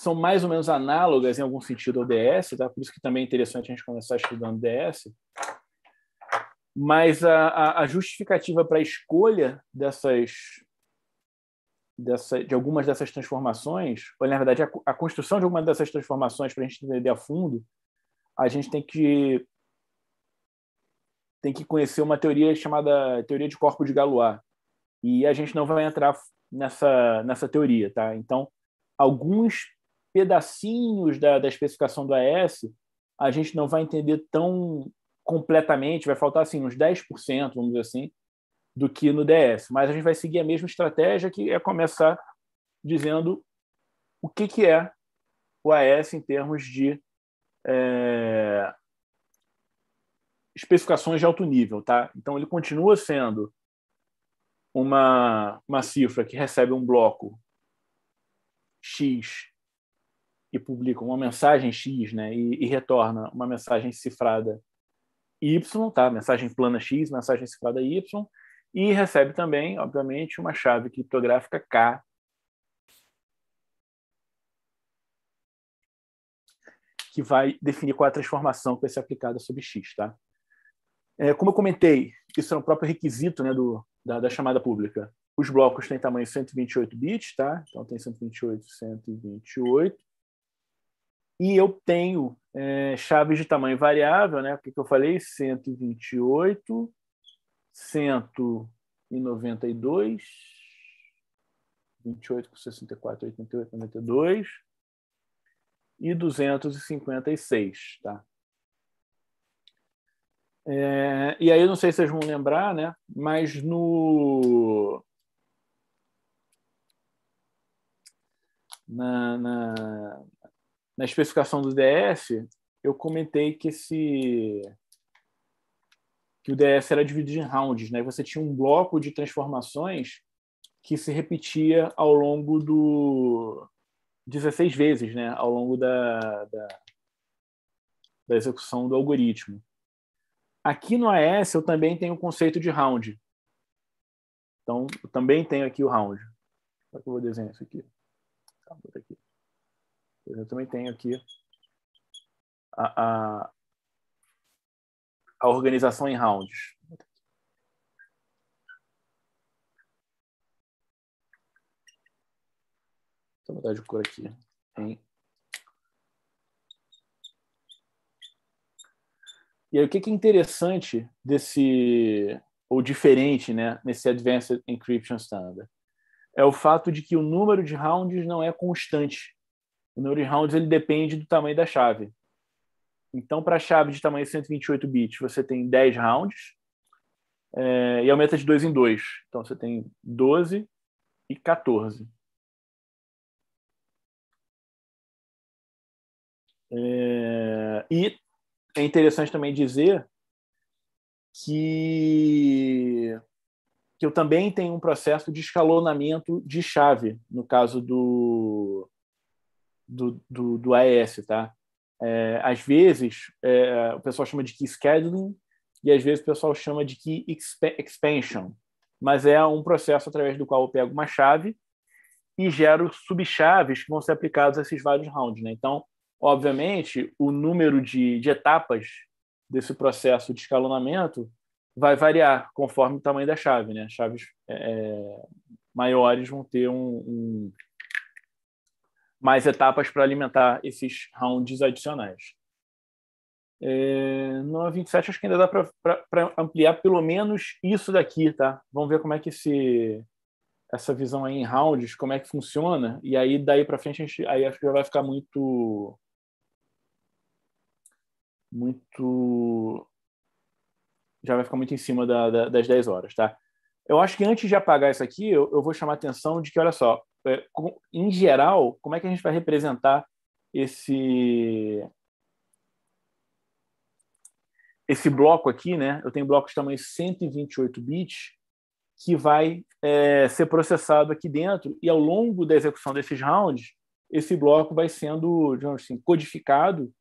são mais ou menos análogas em algum sentido ao DS, tá? por isso que também é interessante a gente começar estudando DS. Mas a, a justificativa para a escolha dessas, dessa, de algumas dessas transformações, ou na verdade a, a construção de algumas dessas transformações para a gente entender a fundo, a gente tem que tem que conhecer uma teoria chamada teoria de corpo de Galois. E a gente não vai entrar nessa, nessa teoria, tá? Então, alguns pedacinhos da, da especificação do AS, a gente não vai entender tão completamente, vai faltar assim, uns 10%, vamos dizer assim, do que no DS. Mas a gente vai seguir a mesma estratégia, que é começar dizendo o que, que é o AS em termos de é, especificações de alto nível. Tá? Então, ele continua sendo uma, uma cifra que recebe um bloco X e publica uma mensagem X né, e, e retorna uma mensagem cifrada Y, tá? mensagem plana X, mensagem cifrada Y, e recebe também, obviamente, uma chave criptográfica K. Que vai definir qual é a transformação que vai ser aplicada sobre X. Tá? É, como eu comentei, isso é um próprio requisito né, do, da, da chamada pública. Os blocos têm tamanho 128 bits, tá? então tem 128, 128. E eu tenho é, chaves de tamanho variável, né? O que, que eu falei? 128, 192, 28 com 64, 88, 92 e 256, tá? É, e aí, não sei se vocês vão lembrar, né? Mas no. Na, na, na especificação do DF, eu comentei que esse que o DF era dividido em rounds, né? Você tinha um bloco de transformações que se repetia ao longo do 16 vezes, né? Ao longo da, da, da execução do algoritmo. Aqui no AS eu também tenho o conceito de round. Então, eu também tenho aqui o round. Como é que eu vou desenhar isso aqui? Tá, aqui. Eu também tenho aqui a, a, a organização em rounds. Vou mudar de cor aqui. Hein? E aí, o que é interessante desse, ou diferente, né, nesse Advanced Encryption Standard? É o fato de que o número de rounds não é constante. O Node Round ele depende do tamanho da chave. Então, para a chave de tamanho 128 bits, você tem 10 rounds é, e aumenta de 2 em 2. Então, você tem 12 e 14. É, e é interessante também dizer que, que eu também tenho um processo de escalonamento de chave, no caso do, do, do, do AES, tá? É, às vezes, é, o pessoal chama de key scheduling e às vezes o pessoal chama de key exp expansion, mas é um processo através do qual eu pego uma chave e gero subchaves que vão ser aplicados a esses vários rounds, né? Então, obviamente, o número de, de etapas desse processo de escalonamento vai variar conforme o tamanho da chave, né? Chaves é, é, maiores vão ter um, um mais etapas para alimentar esses rounds adicionais. É, no 27 acho que ainda dá para ampliar pelo menos isso daqui, tá? Vamos ver como é que esse, essa visão aí em rounds, como é que funciona, e aí daí para frente a gente, aí acho que já vai ficar muito muito já vai ficar muito em cima da, da, das 10 horas, tá? Eu acho que antes de apagar isso aqui, eu, eu vou chamar a atenção de que, olha só, é, em geral, como é que a gente vai representar esse esse bloco aqui, né? Eu tenho bloco de tamanho 128 bits que vai é, ser processado aqui dentro e ao longo da execução desses rounds, esse bloco vai sendo, digamos assim, codificado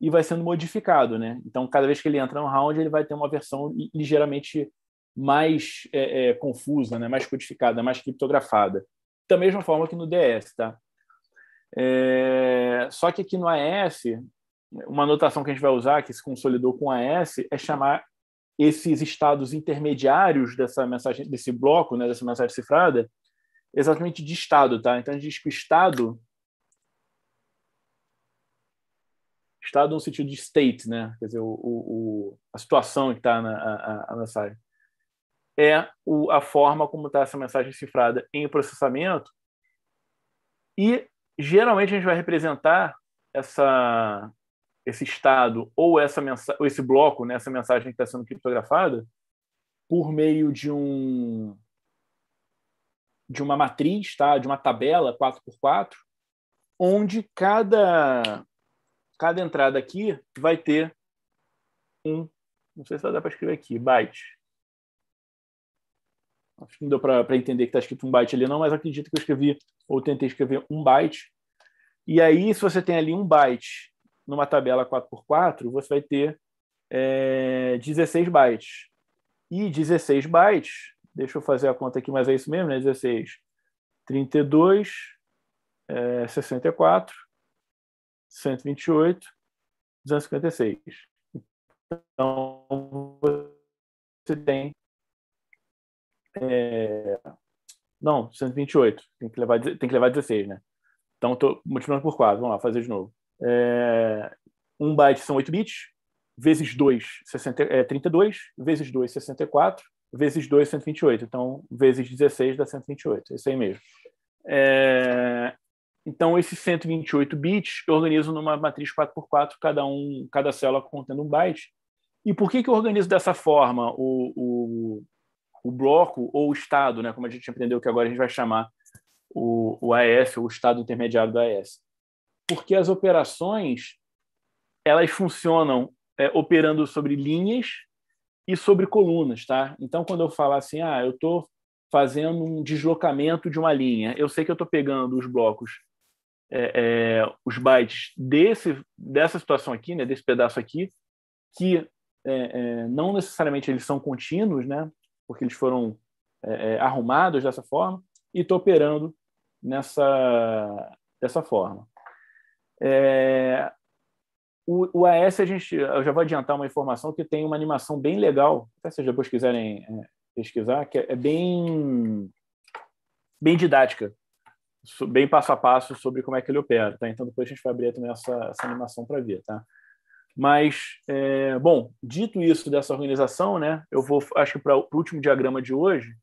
e vai sendo modificado, né? Então, cada vez que ele entra no round, ele vai ter uma versão ligeiramente mais é, é, confusa, né? Mais codificada, mais criptografada da mesma forma que no DS, tá? É, só que aqui no AS, uma notação que a gente vai usar, que se consolidou com AS, é chamar esses estados intermediários dessa mensagem, desse bloco, né, dessa mensagem cifrada, exatamente de estado, tá? Então a gente diz que o estado estado no sentido de state, né? Quer dizer, o, o a situação que está na a, a mensagem é o, a forma como está essa mensagem cifrada em processamento. E geralmente a gente vai representar essa, esse estado ou essa ou esse bloco, né, essa mensagem que está sendo criptografada, por meio de um de uma matriz, tá? de uma tabela 4x4, onde cada, cada entrada aqui vai ter um. Não sei se vai dar para escrever aqui, byte. Acho que não deu para entender que está escrito um byte ali, não, mas acredito que eu escrevi ou tentei escrever um byte. E aí, se você tem ali um byte numa tabela 4x4, você vai ter é, 16 bytes. E 16 bytes, deixa eu fazer a conta aqui, mas é isso mesmo, né? 16, 32, é, 64, 128, 256. Então, você tem é... Não, 128. Tem que, levar, tem que levar 16, né? Então, estou multiplicando por 4. Vamos lá, fazer de novo. É... 1 byte são 8 bits, vezes 2, 60, é, 32, vezes 2, 64, vezes 2, 128. Então, vezes 16 dá 128. É Isso aí mesmo. É... Então, esses 128 bits eu organizo numa matriz 4x4, cada, um, cada célula contendo um byte. E por que, que eu organizo dessa forma o, o, o bloco ou o Estado, né, como a gente aprendeu que agora a gente vai chamar o, o o Estado Intermediário do AES. Porque as operações elas funcionam é, operando sobre linhas e sobre colunas. Tá? Então, quando eu falar assim, ah, eu estou fazendo um deslocamento de uma linha, eu sei que eu estou pegando os blocos é, é, os bytes desse, dessa situação aqui, né, desse pedaço aqui, que é, é não necessariamente eles são contínuos, né, porque eles foram é, é, arrumados dessa forma e estou operando nessa dessa forma. É, o, o, AS, a gente, eu já vou adiantar uma informação que tem uma animação bem legal, até se depois quiserem é, pesquisar, que é, é bem, bem didática, bem passo a passo sobre como é que ele opera. Tá? Então depois a gente vai abrir também essa, essa animação para ver. Tá? Mas, é, bom, dito isso dessa organização, né, eu vou, acho que para o último diagrama de hoje,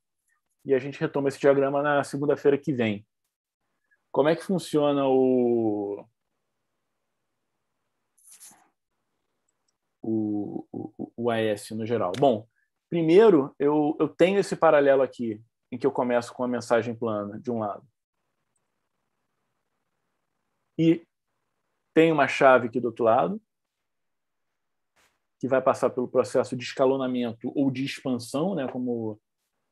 e a gente retoma esse diagrama na segunda-feira que vem. Como é que funciona o. O, o, o AS no geral. Bom, primeiro eu, eu tenho esse paralelo aqui, em que eu começo com a mensagem plana, de um lado. E tem uma chave aqui do outro lado, que vai passar pelo processo de escalonamento ou de expansão, né, como,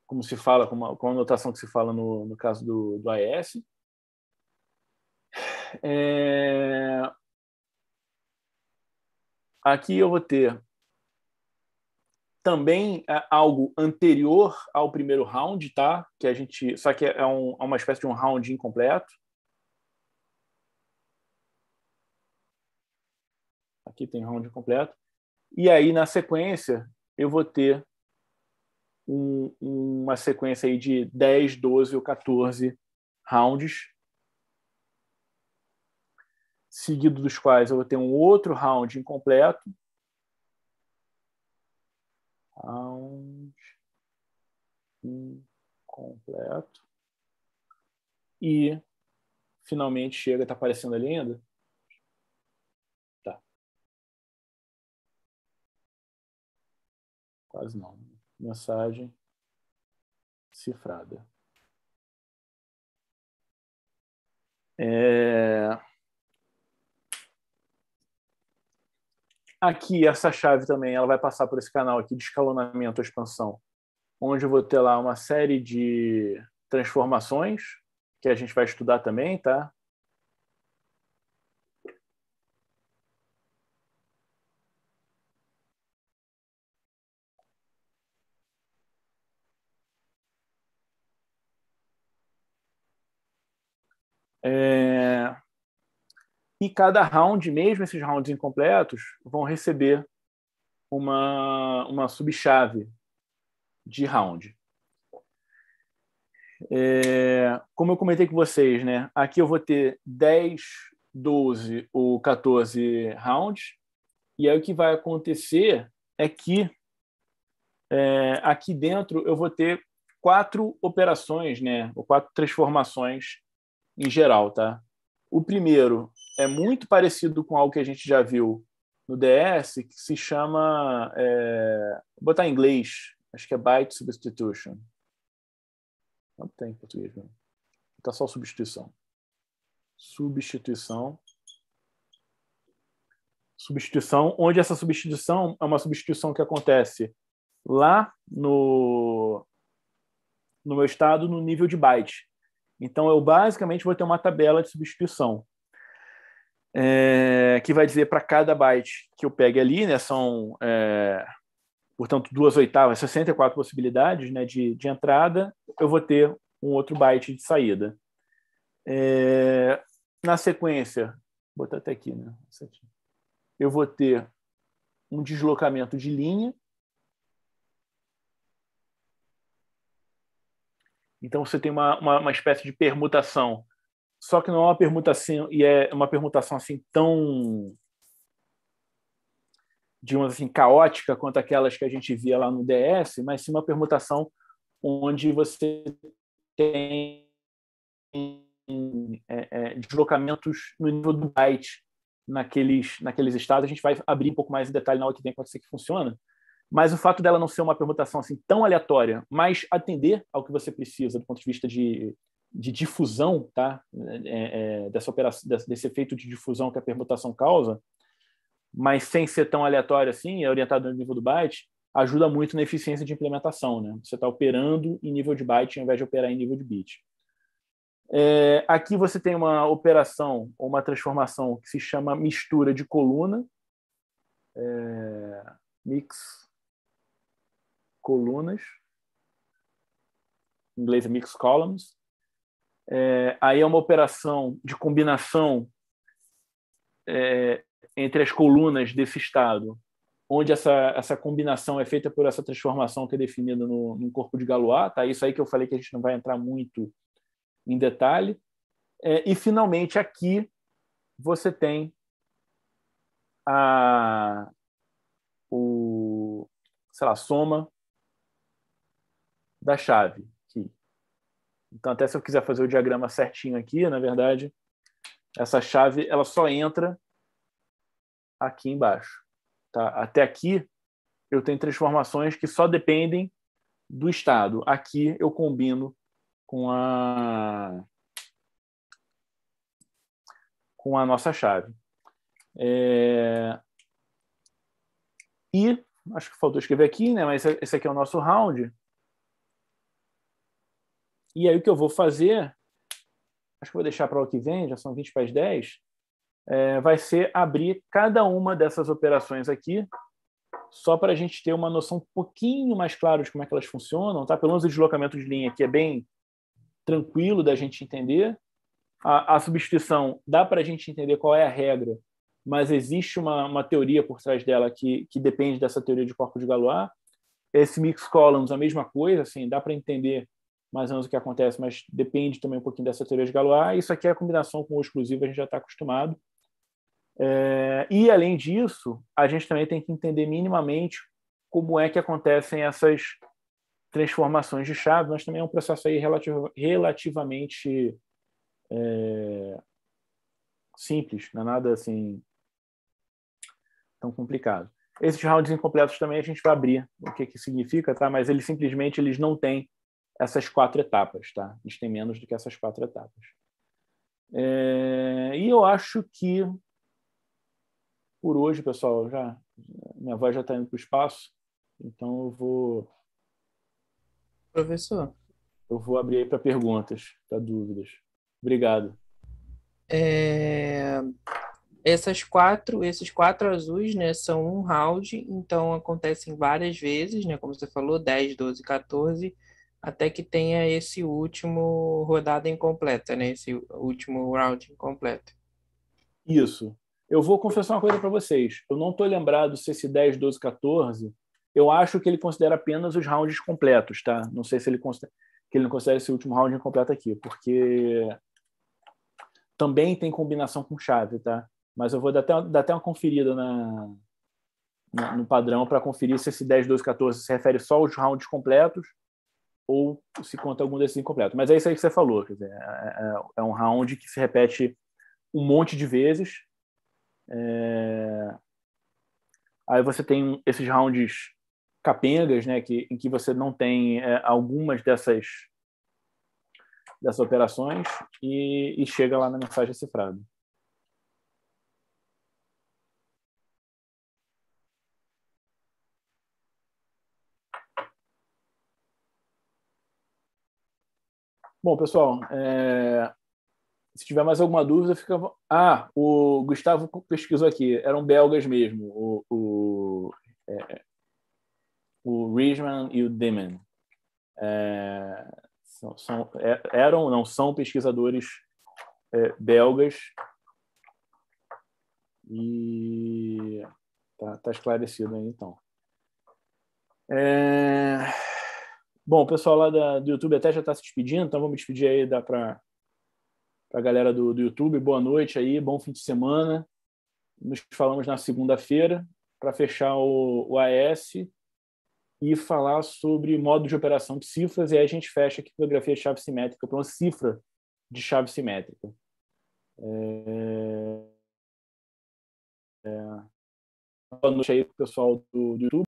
como se fala, com a, como anotação que se fala no, no caso do, do AES. É... Aqui eu vou ter também é, algo anterior ao primeiro round, tá? Que a gente, só que é, um, é uma espécie de um round incompleto. Aqui tem round completo. E aí, na sequência, eu vou ter um, uma sequência aí de 10, 12 ou 14 rounds, seguido dos quais eu vou ter um outro round incompleto. Round incompleto. E finalmente chega, está aparecendo ali ainda, Quase não. Mensagem cifrada. É... Aqui, essa chave também, ela vai passar por esse canal aqui de escalonamento ou expansão, onde eu vou ter lá uma série de transformações que a gente vai estudar também, tá? É... E cada round, mesmo esses rounds incompletos, vão receber uma, uma subchave de round. É... como eu comentei com vocês, né? aqui eu vou ter 10, 12 ou 14 rounds, e aí o que vai acontecer é que é, aqui dentro eu vou ter quatro operações, né, ou quatro transformações em geral, tá? O primeiro é muito parecido com algo que a gente já viu no DS, que se chama. É... Vou botar em inglês, acho que é Byte Substitution. Não tem em português, não. Tá só substituição. Substituição. Substituição, onde essa substituição é uma substituição que acontece lá no, no meu estado no nível de byte. Então, eu basicamente vou ter uma tabela de substituição é, que vai dizer para cada byte que eu pegue ali, né, são, é, portanto, duas oitavas, 64 possibilidades né, de, de entrada, eu vou ter um outro byte de saída. É, na sequência, vou botar até aqui, né, eu vou ter um deslocamento de linha, Então você tem uma, uma, uma espécie de permutação. Só que não é uma permutação, e é uma permutação assim tão digamos assim, caótica quanto aquelas que a gente via lá no DS, mas sim uma permutação onde você tem é, é, deslocamentos no nível do byte naqueles, naqueles estados. A gente vai abrir um pouco mais em detalhe na hora que tem quando isso aqui funciona, mas o fato dela não ser uma permutação assim tão aleatória, mas atender ao que você precisa do ponto de vista de, de difusão, tá? É, é, dessa operação, desse efeito de difusão que a permutação causa, mas sem ser tão aleatório assim, é orientado no nível do byte, ajuda muito na eficiência de implementação, né? Você está operando em nível de byte ao invés de operar em nível de bit. É, aqui você tem uma operação ou uma transformação que se chama mistura de coluna, é, mix colunas, em inglês é mixed columns. É, aí é uma operação de combinação é, entre as colunas desse estado, onde essa, essa combinação é feita por essa transformação que é definida no, no corpo de Galois. Tá? Isso aí que eu falei que a gente não vai entrar muito em detalhe. É, e, finalmente, aqui você tem a, o, sei lá, soma da chave. Aqui. Então, até se eu quiser fazer o diagrama certinho aqui, na verdade, essa chave ela só entra aqui embaixo. Tá? Até aqui, eu tenho transformações que só dependem do estado. Aqui, eu combino com a, com a nossa chave. É... E, acho que faltou escrever aqui, né? mas esse aqui é o nosso round. E aí o que eu vou fazer, acho que vou deixar para o que vem, já são 20 para as 10, é, vai ser abrir cada uma dessas operações aqui, só para a gente ter uma noção um pouquinho mais clara de como é que elas funcionam, tá? Pelo menos o deslocamento de linha aqui é bem tranquilo da gente entender. A, a substituição dá para a gente entender qual é a regra, mas existe uma, uma teoria por trás dela que, que depende dessa teoria de corpo de Galois. Esse mix columns, a mesma coisa, assim, dá para entender mais ou menos o que acontece, mas depende também um pouquinho dessa teoria de Galois. Ah, isso aqui é a combinação com o exclusivo, a gente já está acostumado. É, e, além disso, a gente também tem que entender minimamente como é que acontecem essas transformações de chave, mas também é um processo aí relativ relativamente é, simples, não é nada assim tão complicado. Esses rounds incompletos também a gente vai abrir o que, que significa, tá? mas eles simplesmente eles não têm essas quatro etapas, tá? A gente tem menos do que essas quatro etapas. É, e eu acho que por hoje, pessoal, já minha voz já está indo para o espaço, então eu vou. Professor. Eu vou abrir aí para perguntas, para dúvidas. Obrigado. É... Essas quatro, esses quatro azuis, né, são um round, então acontecem várias vezes, né, como você falou, 10, 12, 14 até que tenha esse último rodada incompleta, né? Esse último round incompleto. Isso. Eu vou confessar uma coisa para vocês. Eu não estou lembrado se esse 10, 12, 14, eu acho que ele considera apenas os rounds completos, tá? Não sei se ele considera que ele não considera esse último round incompleto aqui, porque também tem combinação com chave, tá? Mas eu vou dar até, dar até uma conferida na, na no padrão para conferir se esse 10, 12, 14 se refere só aos rounds completos ou se conta algum desses incompleto. Mas é isso aí que você falou, quer dizer, é, é, é, um round que se repete um monte de vezes. É... Aí você tem esses rounds capengas, né, que, em que você não tem é, algumas dessas dessas operações e, e chega lá na mensagem cifrada. Bom, pessoal, é... se tiver mais alguma dúvida, fica. Ah, o Gustavo pesquisou aqui, eram belgas mesmo, o, o, é... o e o Demen. É... São, são, é, eram, não, são pesquisadores é, belgas. E. está tá esclarecido aí, então. É... Bom, o pessoal lá da, do YouTube até já está se despedindo, então vamos despedir aí para a galera do, do YouTube. Boa noite aí, bom fim de semana. Nos falamos na segunda-feira para fechar o, o AS e falar sobre modo de operação de cifras, e aí a gente fecha a criptografia de chave simétrica para uma cifra de chave simétrica. É... É... Boa noite aí para o pessoal do, do YouTube.